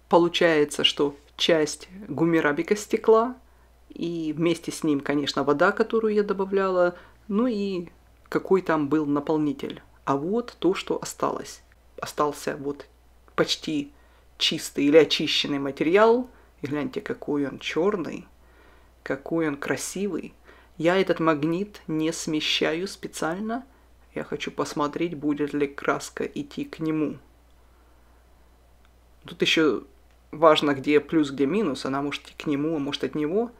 Получается, что часть гумерабика стекла и вместе с ним, конечно, вода, которую я добавляла, ну и какой там был наполнитель. А вот то, что осталось. Остался вот почти чистый или очищенный материал. И гляньте, какой он черный, какой он красивый. Я этот магнит не смещаю специально – я хочу посмотреть, будет ли краска идти к нему. Тут еще важно, где плюс, где минус. Она может идти к нему, а может от него.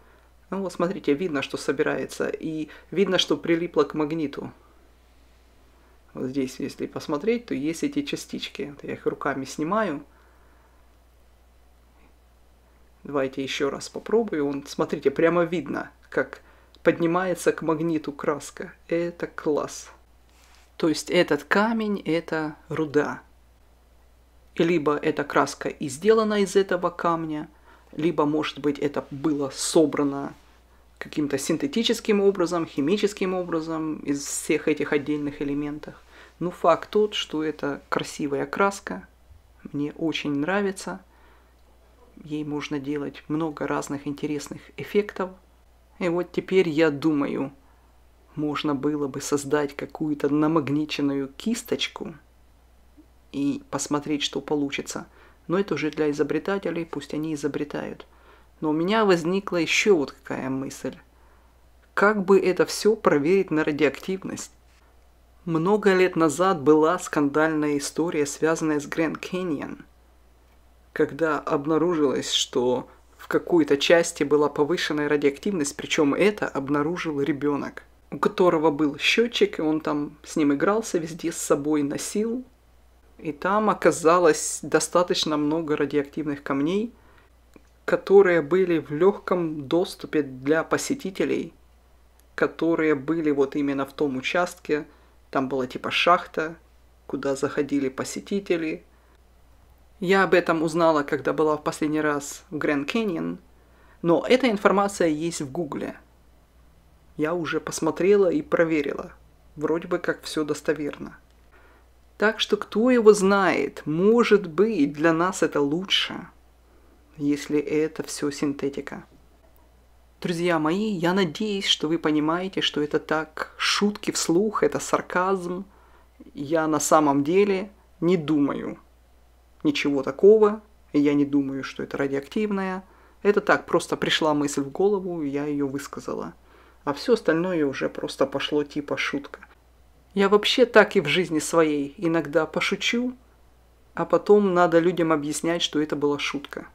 Ну вот смотрите, видно, что собирается. И видно, что прилипло к магниту. Вот здесь, если посмотреть, то есть эти частички. Вот я их руками снимаю. Давайте еще раз попробую. Он, смотрите, прямо видно, как поднимается к магниту краска. Это класс. То есть этот камень – это руда. И либо эта краска и сделана из этого камня, либо, может быть, это было собрано каким-то синтетическим образом, химическим образом из всех этих отдельных элементов. Но факт тот, что это красивая краска, мне очень нравится. Ей можно делать много разных интересных эффектов. И вот теперь я думаю – можно было бы создать какую-то намагниченную кисточку и посмотреть, что получится. Но это уже для изобретателей, пусть они изобретают. Но у меня возникла еще вот какая мысль. Как бы это все проверить на радиоактивность? Много лет назад была скандальная история, связанная с Гранд Каньон, когда обнаружилось, что в какой-то части была повышенная радиоактивность, причем это обнаружил ребенок у которого был счетчик, и он там с ним игрался, везде с собой носил. И там оказалось достаточно много радиоактивных камней, которые были в легком доступе для посетителей, которые были вот именно в том участке. Там была типа шахта, куда заходили посетители. Я об этом узнала, когда была в последний раз в Гранд Каньон, но эта информация есть в Гугле – я уже посмотрела и проверила. Вроде бы как все достоверно. Так что кто его знает, может быть, для нас это лучше, если это все синтетика. Друзья мои, я надеюсь, что вы понимаете, что это так. Шутки вслух, это сарказм. Я на самом деле не думаю ничего такого. Я не думаю, что это радиоактивное. Это так, просто пришла мысль в голову, я ее высказала а все остальное уже просто пошло типа шутка. Я вообще так и в жизни своей иногда пошучу, а потом надо людям объяснять, что это была шутка.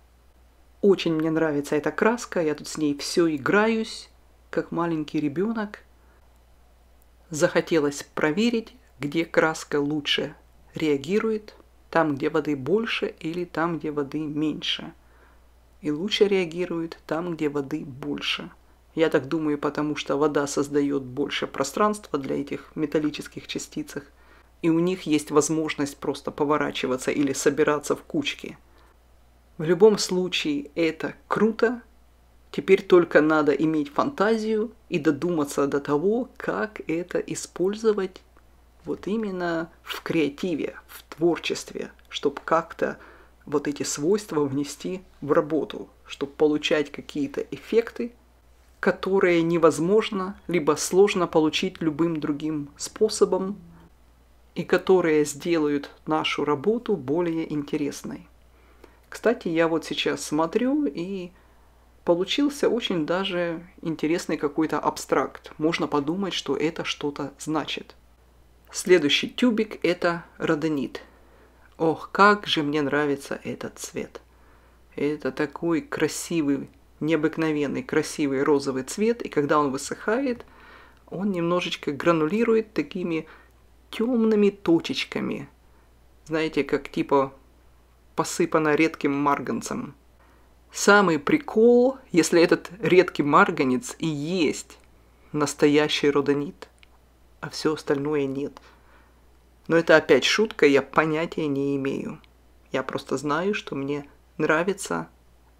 Очень мне нравится эта краска, я тут с ней все играюсь, как маленький ребенок. Захотелось проверить, где краска лучше реагирует, там, где воды больше или там, где воды меньше. И лучше реагирует там, где воды больше. Я так думаю, потому что вода создает больше пространства для этих металлических частиц, и у них есть возможность просто поворачиваться или собираться в кучки. В любом случае, это круто. Теперь только надо иметь фантазию и додуматься до того, как это использовать вот именно в креативе, в творчестве, чтобы как-то вот эти свойства внести в работу, чтобы получать какие-то эффекты, которые невозможно либо сложно получить любым другим способом и которые сделают нашу работу более интересной. Кстати, я вот сейчас смотрю и получился очень даже интересный какой-то абстракт. Можно подумать, что это что-то значит. Следующий тюбик – это родонит. Ох, как же мне нравится этот цвет. Это такой красивый необыкновенный красивый розовый цвет, и когда он высыхает, он немножечко гранулирует такими темными точечками. Знаете, как типа посыпано редким марганцем. Самый прикол, если этот редкий марганец и есть настоящий родонит, а все остальное нет. Но это опять шутка, я понятия не имею. Я просто знаю, что мне нравится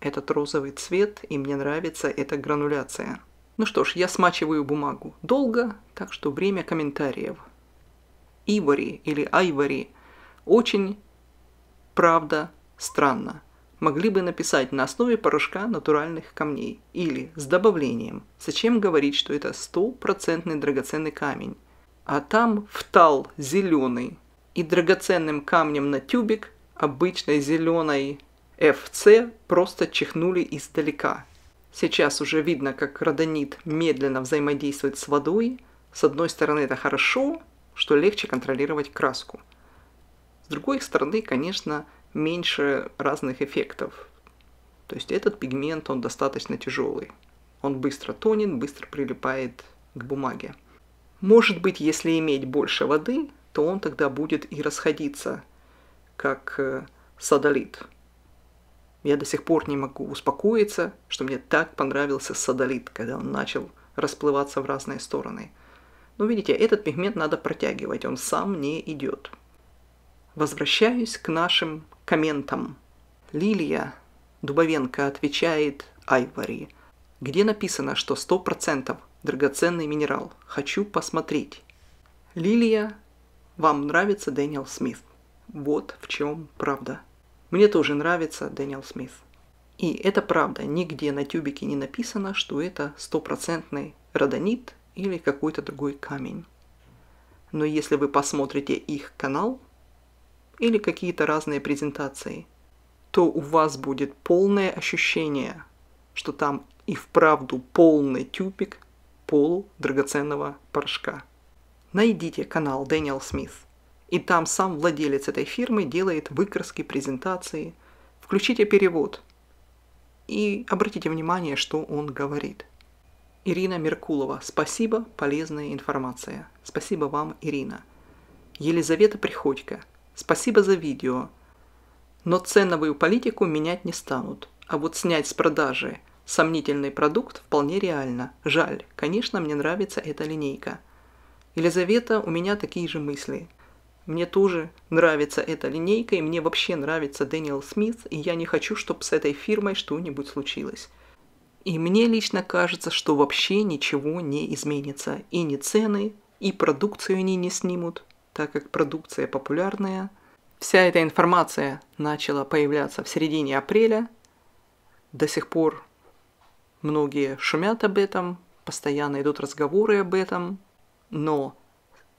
этот розовый цвет, и мне нравится эта грануляция. Ну что ж, я смачиваю бумагу. Долго, так что время комментариев. Ивори или Айвори очень, правда, странно. Могли бы написать на основе порошка натуральных камней или с добавлением. Зачем говорить, что это стопроцентный драгоценный камень? А там втал зеленый. И драгоценным камнем на тюбик обычной зеленой FC просто чихнули издалека. Сейчас уже видно, как родонит медленно взаимодействует с водой. С одной стороны, это хорошо, что легче контролировать краску. С другой стороны, конечно, меньше разных эффектов. То есть этот пигмент, он достаточно тяжелый. Он быстро тонет, быстро прилипает к бумаге. Может быть, если иметь больше воды, то он тогда будет и расходиться, как э, садолит. Я до сих пор не могу успокоиться, что мне так понравился садолит, когда он начал расплываться в разные стороны. Но ну, видите, этот пигмент надо протягивать, он сам не идет. Возвращаюсь к нашим комментам. Лилия Дубовенко отвечает Айвори, где написано, что 100% драгоценный минерал. Хочу посмотреть. Лилия, вам нравится Дэниел Смит. Вот в чем правда. Мне тоже нравится Дэниел Смит. И это правда, нигде на тюбике не написано, что это стопроцентный родонит или какой-то другой камень. Но если вы посмотрите их канал или какие-то разные презентации, то у вас будет полное ощущение, что там и вправду полный тюбик полудрагоценного порошка. Найдите канал Дэниел Смит – и там сам владелец этой фирмы делает выкраски, презентации. Включите перевод и обратите внимание, что он говорит. Ирина Меркулова. Спасибо, полезная информация. Спасибо вам, Ирина. Елизавета Приходько. Спасибо за видео. Но ценовую политику менять не станут. А вот снять с продажи сомнительный продукт вполне реально. Жаль, конечно, мне нравится эта линейка. Елизавета, у меня такие же мысли. Мне тоже нравится эта линейка, и мне вообще нравится Дэниел Смит, и я не хочу, чтобы с этой фирмой что-нибудь случилось. И мне лично кажется, что вообще ничего не изменится. И ни цены, и продукцию они не снимут, так как продукция популярная. Вся эта информация начала появляться в середине апреля. До сих пор многие шумят об этом, постоянно идут разговоры об этом. Но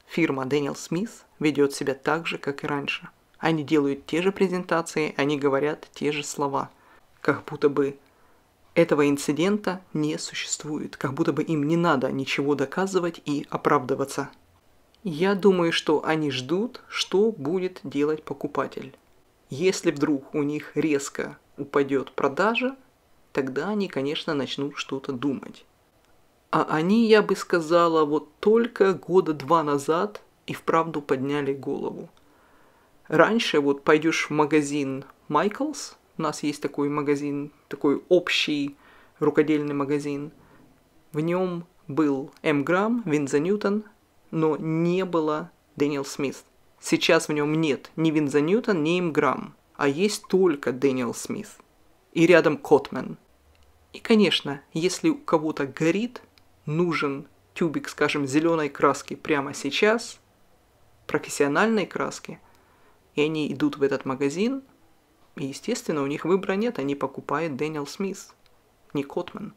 Фирма Дэниел Смис ведет себя так же, как и раньше. Они делают те же презентации, они говорят те же слова. Как будто бы этого инцидента не существует, как будто бы им не надо ничего доказывать и оправдываться. Я думаю, что они ждут, что будет делать покупатель. Если вдруг у них резко упадет продажа, тогда они, конечно, начнут что-то думать. А они, я бы сказала, вот только года два назад и вправду подняли голову. Раньше вот пойдешь в магазин Майклс, у нас есть такой магазин, такой общий рукодельный магазин. В нем был М. Грамм, Винза Ньютон, но не было Дэниел Смит. Сейчас в нем нет ни Винза Ньютон, ни М. Грамм, а есть только Дэниел Смит. И рядом Котмен. И, конечно, если у кого-то горит – нужен тюбик, скажем, зеленой краски прямо сейчас, профессиональной краски, и они идут в этот магазин, и, естественно, у них выбора нет, они покупают Дэниел Смит, не Котман.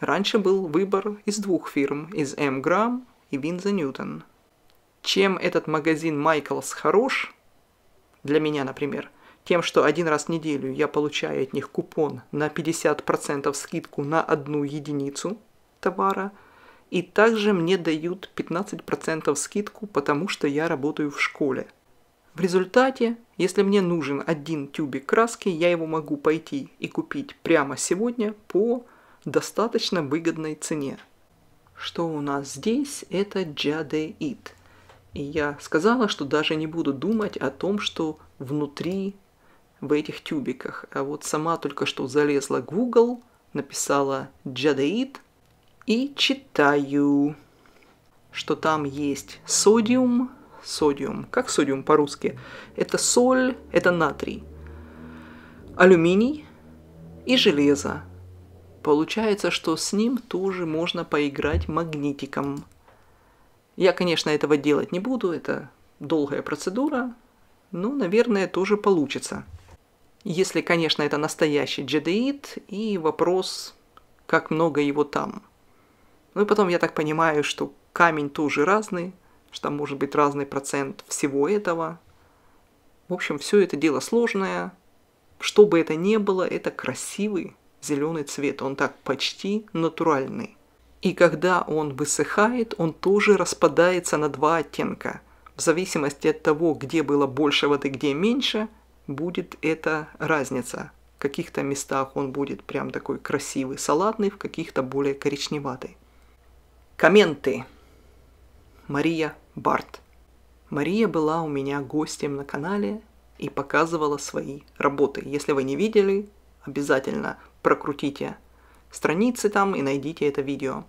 Раньше был выбор из двух фирм, из М. Грамм и Винза Ньютон. Чем этот магазин Майклс хорош, для меня, например, тем, что один раз в неделю я получаю от них купон на 50% скидку на одну единицу товара – и также мне дают 15% скидку, потому что я работаю в школе. В результате, если мне нужен один тюбик краски, я его могу пойти и купить прямо сегодня по достаточно выгодной цене. Что у нас здесь? Это джадеит. И я сказала, что даже не буду думать о том, что внутри в этих тюбиках. А вот сама только что залезла в Google, написала джадеит – и читаю, что там есть содиум, содиум, как содиум по-русски, это соль, это натрий, алюминий и железо. Получается, что с ним тоже можно поиграть магнитиком. Я, конечно, этого делать не буду, это долгая процедура, но, наверное, тоже получится. Если, конечно, это настоящий джедеид и вопрос, как много его там – ну и потом, я так понимаю, что камень тоже разный, что там может быть разный процент всего этого. В общем, все это дело сложное. Что бы это ни было, это красивый зеленый цвет. Он так почти натуральный. И когда он высыхает, он тоже распадается на два оттенка. В зависимости от того, где было больше воды, где меньше, будет эта разница. В каких-то местах он будет прям такой красивый салатный, в каких-то более коричневатый. Комменты. Мария Барт. Мария была у меня гостем на канале и показывала свои работы. Если вы не видели, обязательно прокрутите страницы там и найдите это видео.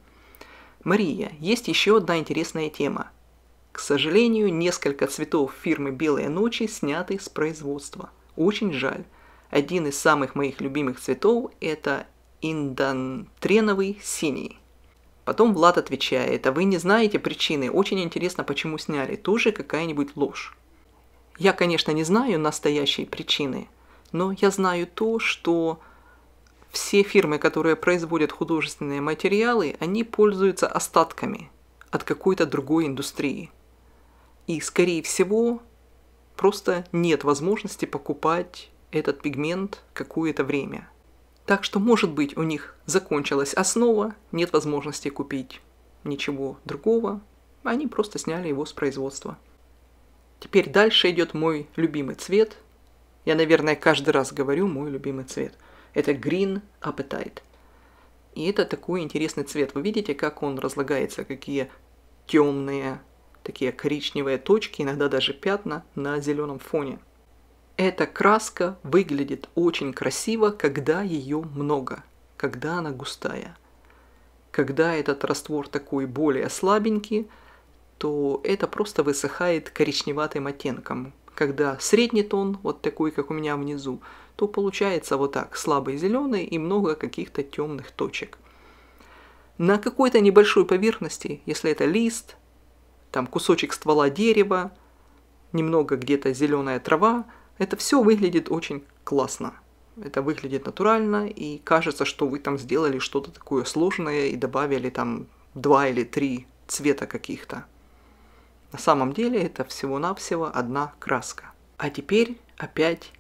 Мария, есть еще одна интересная тема. К сожалению, несколько цветов фирмы «Белые ночи» сняты с производства. Очень жаль. Один из самых моих любимых цветов – это индантреновый синий – Потом Влад отвечает, а вы не знаете причины, очень интересно, почему сняли, тоже какая-нибудь ложь. Я, конечно, не знаю настоящей причины, но я знаю то, что все фирмы, которые производят художественные материалы, они пользуются остатками от какой-то другой индустрии. И, скорее всего, просто нет возможности покупать этот пигмент какое-то время – так что, может быть, у них закончилась основа, нет возможности купить ничего другого, они просто сняли его с производства. Теперь дальше идет мой любимый цвет. Я, наверное, каждый раз говорю мой любимый цвет. Это Green Appetite. И это такой интересный цвет. Вы видите, как он разлагается, какие темные, такие коричневые точки, иногда даже пятна на зеленом фоне. Эта краска выглядит очень красиво, когда ее много, когда она густая. Когда этот раствор такой более слабенький, то это просто высыхает коричневатым оттенком. Когда средний тон, вот такой, как у меня внизу, то получается вот так, слабый зеленый и много каких-то темных точек. На какой-то небольшой поверхности, если это лист, там кусочек ствола дерева, немного где-то зеленая трава, это все выглядит очень классно. Это выглядит натурально, и кажется, что вы там сделали что-то такое сложное и добавили там два или три цвета каких-то. На самом деле это всего-навсего одна краска. А теперь опять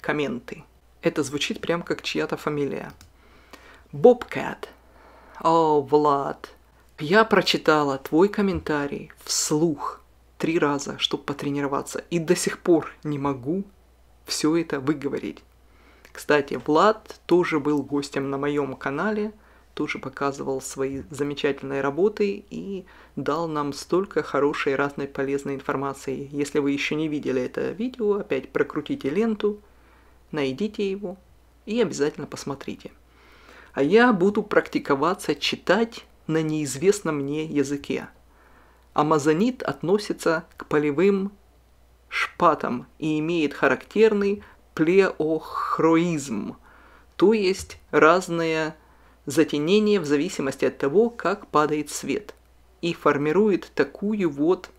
комменты. Это звучит прям как чья-то фамилия. Бобкэт. О, Влад. Я прочитала твой комментарий вслух три раза, чтобы потренироваться, и до сих пор не могу все это выговорить. Кстати, Влад тоже был гостем на моем канале, тоже показывал свои замечательные работы и дал нам столько хорошей разной полезной информации. Если вы еще не видели это видео, опять прокрутите ленту, найдите его и обязательно посмотрите. А я буду практиковаться читать на неизвестном мне языке. Амазонит относится к полевым шпатом и имеет характерный плеохроизм, то есть разное затенение в зависимости от того, как падает свет, и формирует такую вот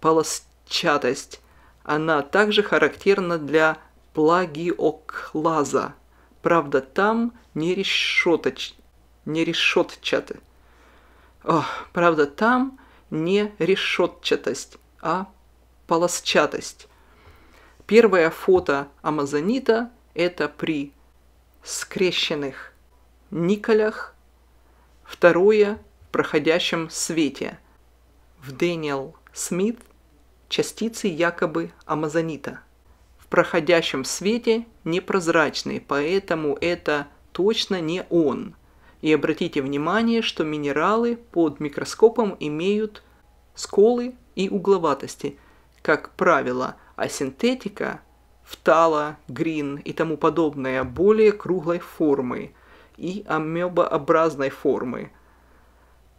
полосчатость. Она также характерна для плагиоклаза, правда там не, решеточ... не решетчаты. Ох, правда там не решетчатость, а полосчатость. Первое фото амазонита – это при скрещенных николях, второе – в проходящем свете. В Дэниел Смит частицы якобы амазонита. В проходящем свете непрозрачный, поэтому это точно не он. И обратите внимание, что минералы под микроскопом имеют сколы и угловатости – как правило, а синтетика – фтала, грин и тому подобное – более круглой формы и амебообразной формы.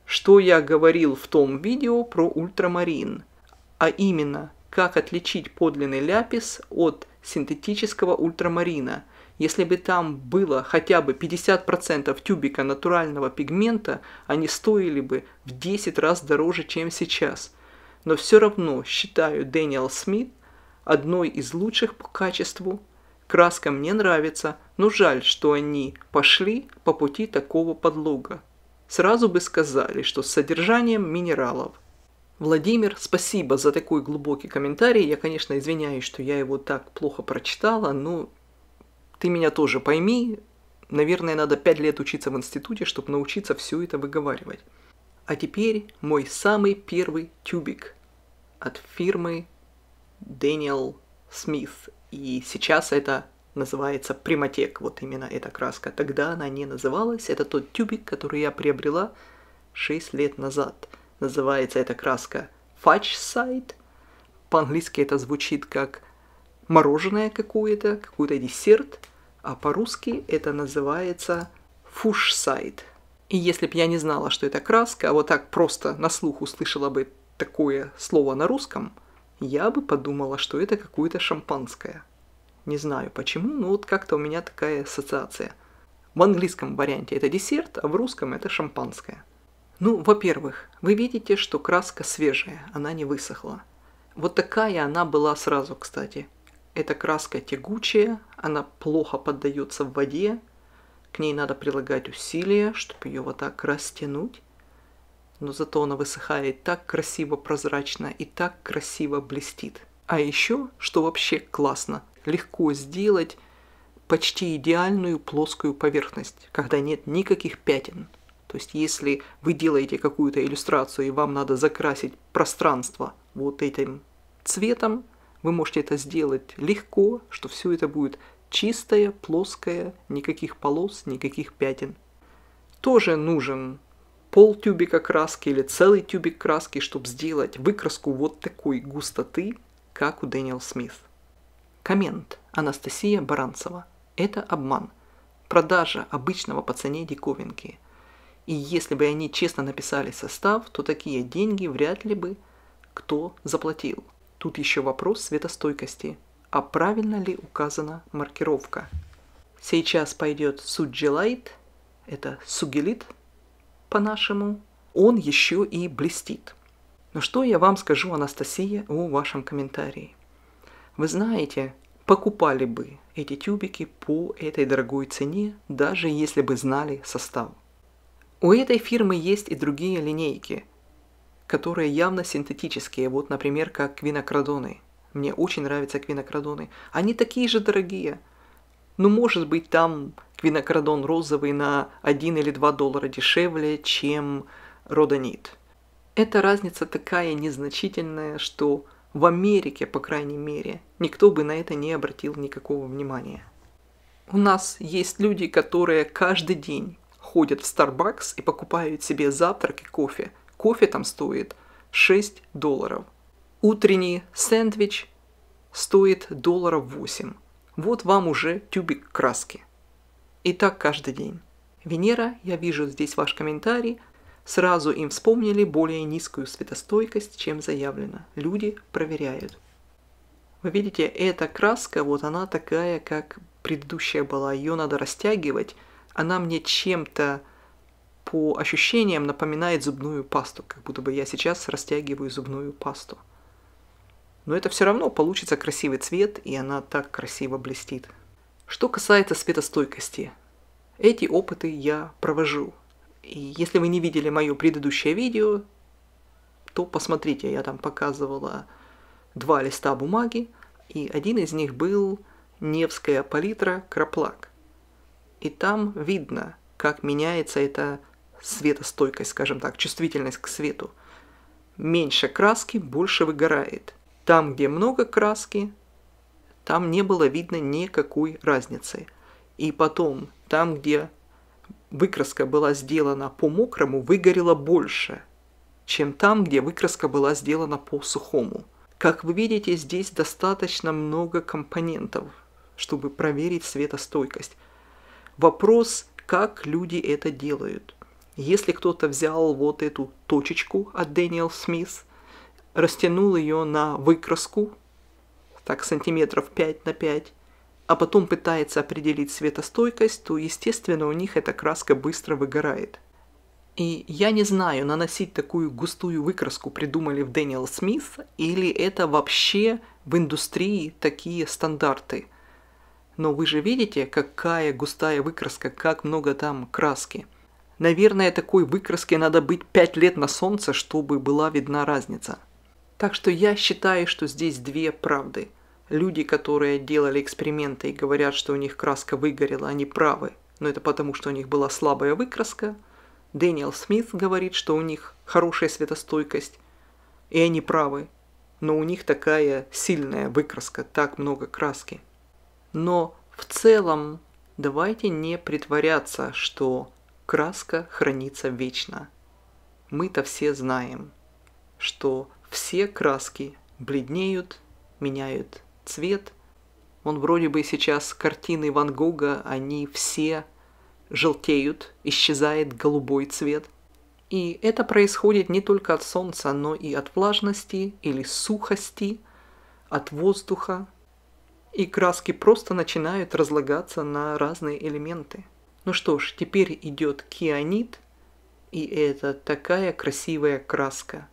Что я говорил в том видео про ультрамарин, а именно, как отличить подлинный ляпис от синтетического ультрамарина. Если бы там было хотя бы 50% тюбика натурального пигмента, они стоили бы в 10 раз дороже, чем сейчас – но все равно считаю Дэниел Смит одной из лучших по качеству. Краска мне нравится, но жаль, что они пошли по пути такого подлога. Сразу бы сказали, что с содержанием минералов. Владимир, спасибо за такой глубокий комментарий. Я, конечно, извиняюсь, что я его так плохо прочитала, но ты меня тоже пойми. Наверное, надо пять лет учиться в институте, чтобы научиться все это выговаривать. А теперь мой самый первый тюбик от фирмы Дэниел Смит. И сейчас это называется Приматек, вот именно эта краска. Тогда она не называлась, это тот тюбик, который я приобрела 6 лет назад. Называется эта краска Fudge Side. По-английски это звучит как мороженое какое-то, какой-то десерт, а по-русски это называется Fush Side – и если б я не знала, что это краска, а вот так просто на слух услышала бы такое слово на русском, я бы подумала, что это какое-то шампанское. Не знаю почему, но вот как-то у меня такая ассоциация. В английском варианте это десерт, а в русском это шампанское. Ну, во-первых, вы видите, что краска свежая, она не высохла. Вот такая она была сразу, кстати. Эта краска тягучая, она плохо поддается в воде, к ней надо прилагать усилия, чтобы ее вот так растянуть. Но зато она высыхает так красиво прозрачно и так красиво блестит. А еще, что вообще классно, легко сделать почти идеальную плоскую поверхность, когда нет никаких пятен. То есть если вы делаете какую-то иллюстрацию и вам надо закрасить пространство вот этим цветом, вы можете это сделать легко, что все это будет Чистая, плоская, никаких полос, никаких пятен. Тоже нужен пол тюбика краски или целый тюбик краски, чтобы сделать выкраску вот такой густоты, как у Дэниел Смит. Коммент. Анастасия Баранцева. Это обман. Продажа обычного по цене диковинки. И если бы они честно написали состав, то такие деньги вряд ли бы кто заплатил. Тут еще вопрос светостойкости а правильно ли указана маркировка. Сейчас пойдет суджелайт, это сугелит по-нашему. Он еще и блестит. Но что я вам скажу, Анастасия, о вашем комментарии? Вы знаете, покупали бы эти тюбики по этой дорогой цене, даже если бы знали состав. У этой фирмы есть и другие линейки, которые явно синтетические, вот, например, как винокрадоны. Мне очень нравятся квинокрадоны. Они такие же дорогие. Ну, может быть, там квинокрадон розовый на 1 или 2 доллара дешевле, чем родонит. Эта разница такая незначительная, что в Америке, по крайней мере, никто бы на это не обратил никакого внимания. У нас есть люди, которые каждый день ходят в Starbucks и покупают себе завтрак и кофе. Кофе там стоит 6 долларов. Утренний сэндвич стоит долларов 8. Вот вам уже тюбик краски. И так каждый день. Венера, я вижу здесь ваш комментарий. Сразу им вспомнили более низкую светостойкость, чем заявлено. Люди проверяют. Вы видите, эта краска, вот она такая, как предыдущая была. Ее надо растягивать. Она мне чем-то по ощущениям напоминает зубную пасту, как будто бы я сейчас растягиваю зубную пасту. Но это все равно получится красивый цвет, и она так красиво блестит. Что касается светостойкости, эти опыты я провожу. И если вы не видели мое предыдущее видео, то посмотрите, я там показывала два листа бумаги, и один из них был Невская палитра Краплак. И там видно, как меняется эта светостойкость, скажем так, чувствительность к свету. Меньше краски, больше выгорает – там, где много краски, там не было видно никакой разницы. И потом, там, где выкраска была сделана по мокрому, выгорело больше, чем там, где выкраска была сделана по сухому. Как вы видите, здесь достаточно много компонентов, чтобы проверить светостойкость. Вопрос, как люди это делают. Если кто-то взял вот эту точечку от Дэниел Смит растянул ее на выкраску, так сантиметров 5 на 5, а потом пытается определить светостойкость, то, естественно, у них эта краска быстро выгорает. И я не знаю, наносить такую густую выкраску придумали в Дэниел Смит, или это вообще в индустрии такие стандарты. Но вы же видите, какая густая выкраска, как много там краски. Наверное, такой выкраске надо быть 5 лет на солнце, чтобы была видна разница. Так что я считаю, что здесь две правды. Люди, которые делали эксперименты и говорят, что у них краска выгорела, они правы. Но это потому, что у них была слабая выкраска. Дэниел Смит говорит, что у них хорошая светостойкость. И они правы. Но у них такая сильная выкраска, так много краски. Но в целом давайте не притворяться, что краска хранится вечно. Мы-то все знаем, что все краски бледнеют, меняют цвет. Он вроде бы сейчас картины Ван Гога, они все желтеют, исчезает голубой цвет. И это происходит не только от солнца, но и от влажности или сухости, от воздуха. И краски просто начинают разлагаться на разные элементы. Ну что ж, теперь идет кианит, и это такая красивая краска –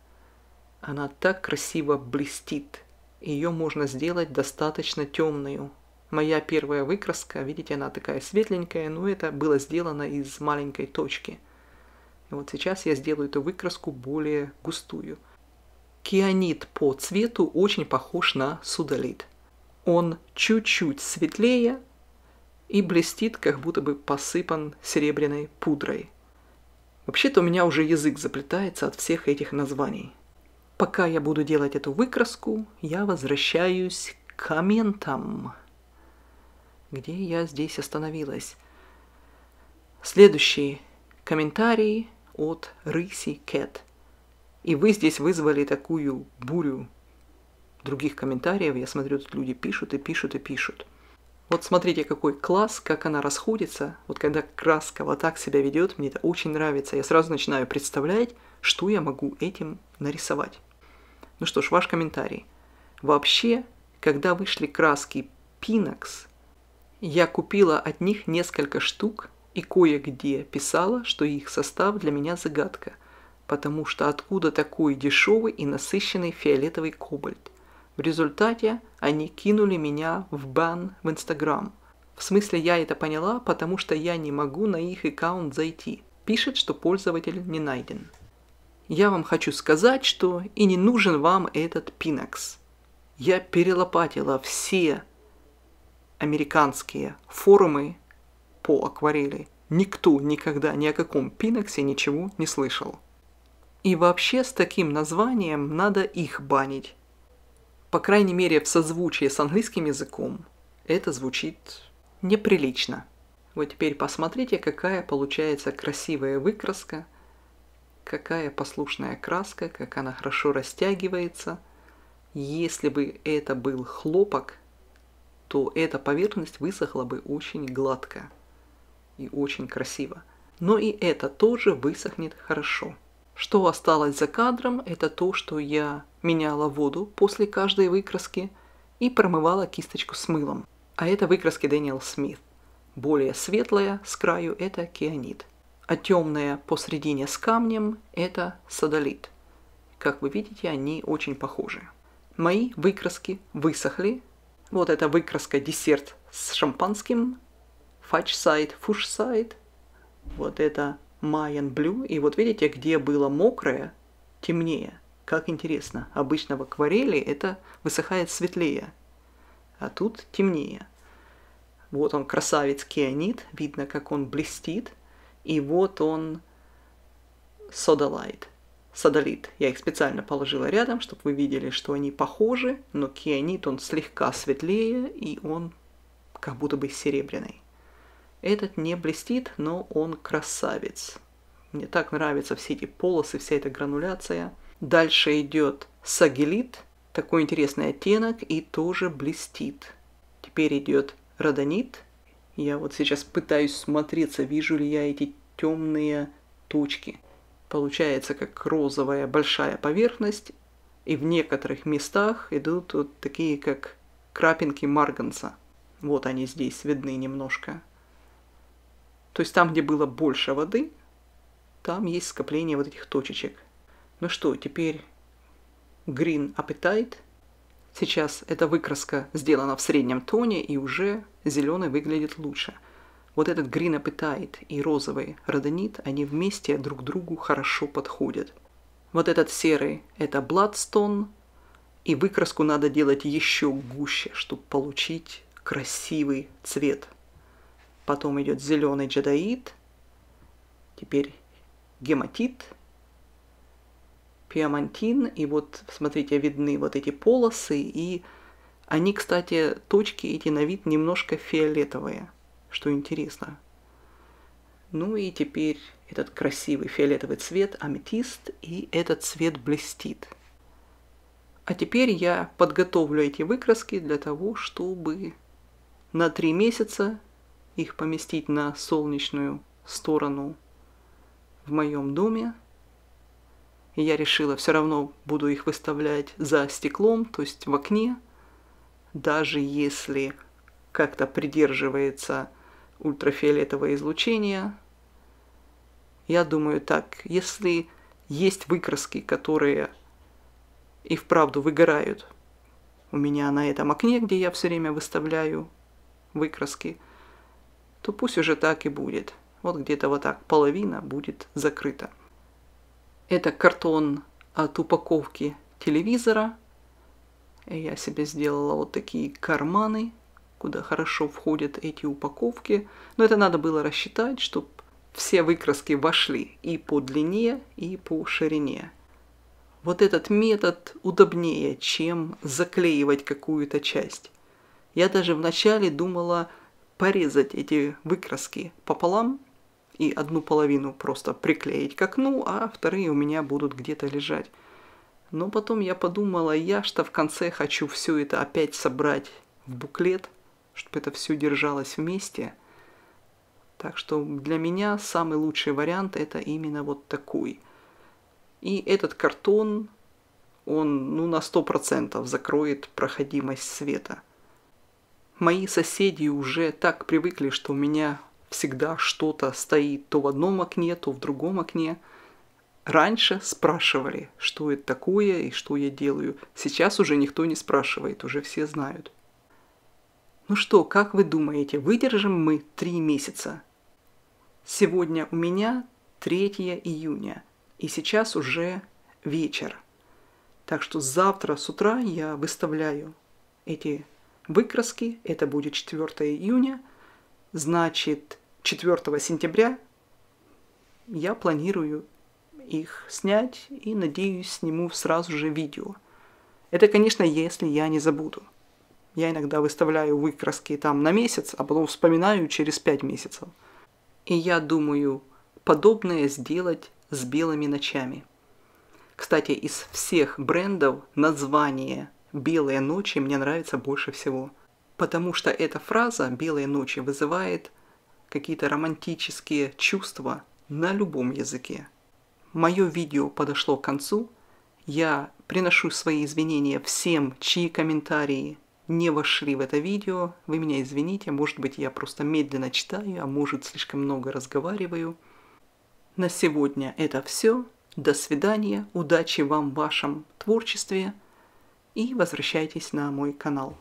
она так красиво блестит. Ее можно сделать достаточно темную. Моя первая выкраска, видите, она такая светленькая, но это было сделано из маленькой точки. И вот сейчас я сделаю эту выкраску более густую. Кианит по цвету очень похож на судолит. Он чуть-чуть светлее и блестит, как будто бы посыпан серебряной пудрой. Вообще-то у меня уже язык заплетается от всех этих названий. Пока я буду делать эту выкраску, я возвращаюсь к комментам. Где я здесь остановилась? Следующий комментарий от Рыси Кэт. И вы здесь вызвали такую бурю других комментариев. Я смотрю, тут люди пишут и пишут и пишут. Вот смотрите, какой класс, как она расходится. Вот когда краска вот так себя ведет, мне это очень нравится. Я сразу начинаю представлять, что я могу этим нарисовать. Ну что ж, ваш комментарий. Вообще, когда вышли краски Pinax, я купила от них несколько штук и кое-где писала, что их состав для меня загадка, потому что откуда такой дешевый и насыщенный фиолетовый кобальт. В результате они кинули меня в бан в Инстаграм. В смысле, я это поняла, потому что я не могу на их аккаунт зайти. Пишет, что пользователь не найден я вам хочу сказать, что и не нужен вам этот Пинакс. Я перелопатила все американские форумы по акварели. Никто никогда ни о каком Пинаксе ничего не слышал. И вообще с таким названием надо их банить. По крайней мере в созвучии с английским языком это звучит неприлично. Вот теперь посмотрите, какая получается красивая выкраска – какая послушная краска, как она хорошо растягивается. Если бы это был хлопок, то эта поверхность высохла бы очень гладко и очень красиво. Но и это тоже высохнет хорошо. Что осталось за кадром, это то, что я меняла воду после каждой выкраски и промывала кисточку с мылом. А это выкраски Дэниел Смит. Более светлая с краю это кианит а темная посредине с камнем – это садолит. Как вы видите, они очень похожи. Мои выкраски высохли. Вот это выкраска десерт с шампанским, фачсайд, фушсайд. Вот это майен блю. И вот видите, где было мокрое, темнее. Как интересно, обычно в акварели это высыхает светлее, а тут темнее. Вот он, красавец кианит, видно, как он блестит. И вот он Sodalite. Содолит. Я их специально положила рядом, чтобы вы видели, что они похожи, но кианит он слегка светлее, и он как будто бы серебряный. Этот не блестит, но он красавец. Мне так нравятся все эти полосы, вся эта грануляция. Дальше идет сагелит, такой интересный оттенок, и тоже блестит. Теперь идет родонит, я вот сейчас пытаюсь смотреться, вижу ли я эти темные точки. Получается как розовая большая поверхность, и в некоторых местах идут вот такие как крапинки марганца. Вот они здесь видны немножко. То есть там, где было больше воды, там есть скопление вот этих точечек. Ну что, теперь Green Appetite. Сейчас эта выкраска сделана в среднем тоне и уже Зеленый выглядит лучше. Вот этот гринопытает и розовый родонит, они вместе друг другу хорошо подходят. Вот этот серый – это Bloodstone, и выкраску надо делать еще гуще, чтобы получить красивый цвет. Потом идет зеленый джедаит, теперь гематит, пиамантин, и вот, смотрите, видны вот эти полосы и они, кстати, точки эти на вид немножко фиолетовые, что интересно. Ну и теперь этот красивый фиолетовый цвет аметист, и этот цвет блестит. А теперь я подготовлю эти выкраски для того, чтобы на три месяца их поместить на солнечную сторону в моем доме. И я решила, все равно буду их выставлять за стеклом, то есть в окне – даже если как-то придерживается ультрафиолетового излучения. Я думаю так, если есть выкраски, которые и вправду выгорают, у меня на этом окне, где я все время выставляю выкраски, то пусть уже так и будет. Вот где-то вот так половина будет закрыта. Это картон от упаковки телевизора – я себе сделала вот такие карманы, куда хорошо входят эти упаковки. Но это надо было рассчитать, чтобы все выкраски вошли и по длине, и по ширине. Вот этот метод удобнее, чем заклеивать какую-то часть. Я даже вначале думала порезать эти выкраски пополам и одну половину просто приклеить к окну, а вторые у меня будут где-то лежать. Но потом я подумала, я что в конце хочу все это опять собрать в буклет, чтобы это все держалось вместе. Так что для меня самый лучший вариант это именно вот такой. И этот картон, он ну, на 100% закроет проходимость света. Мои соседи уже так привыкли, что у меня всегда что-то стоит то в одном окне, то в другом окне – Раньше спрашивали, что это такое и что я делаю. Сейчас уже никто не спрашивает, уже все знают. Ну что, как вы думаете, выдержим мы три месяца? Сегодня у меня 3 июня, и сейчас уже вечер. Так что завтра с утра я выставляю эти выкраски. Это будет 4 июня. Значит, 4 сентября я планирую их снять и, надеюсь, сниму сразу же видео. Это, конечно, если я не забуду. Я иногда выставляю выкраски там на месяц, а потом вспоминаю через 5 месяцев. И я думаю, подобное сделать с белыми ночами. Кстати, из всех брендов название «Белые ночи» мне нравится больше всего. Потому что эта фраза «Белые ночи» вызывает какие-то романтические чувства на любом языке мое видео подошло к концу. Я приношу свои извинения всем, чьи комментарии не вошли в это видео. Вы меня извините, может быть, я просто медленно читаю, а может, слишком много разговариваю. На сегодня это все. До свидания, удачи вам в вашем творчестве и возвращайтесь на мой канал.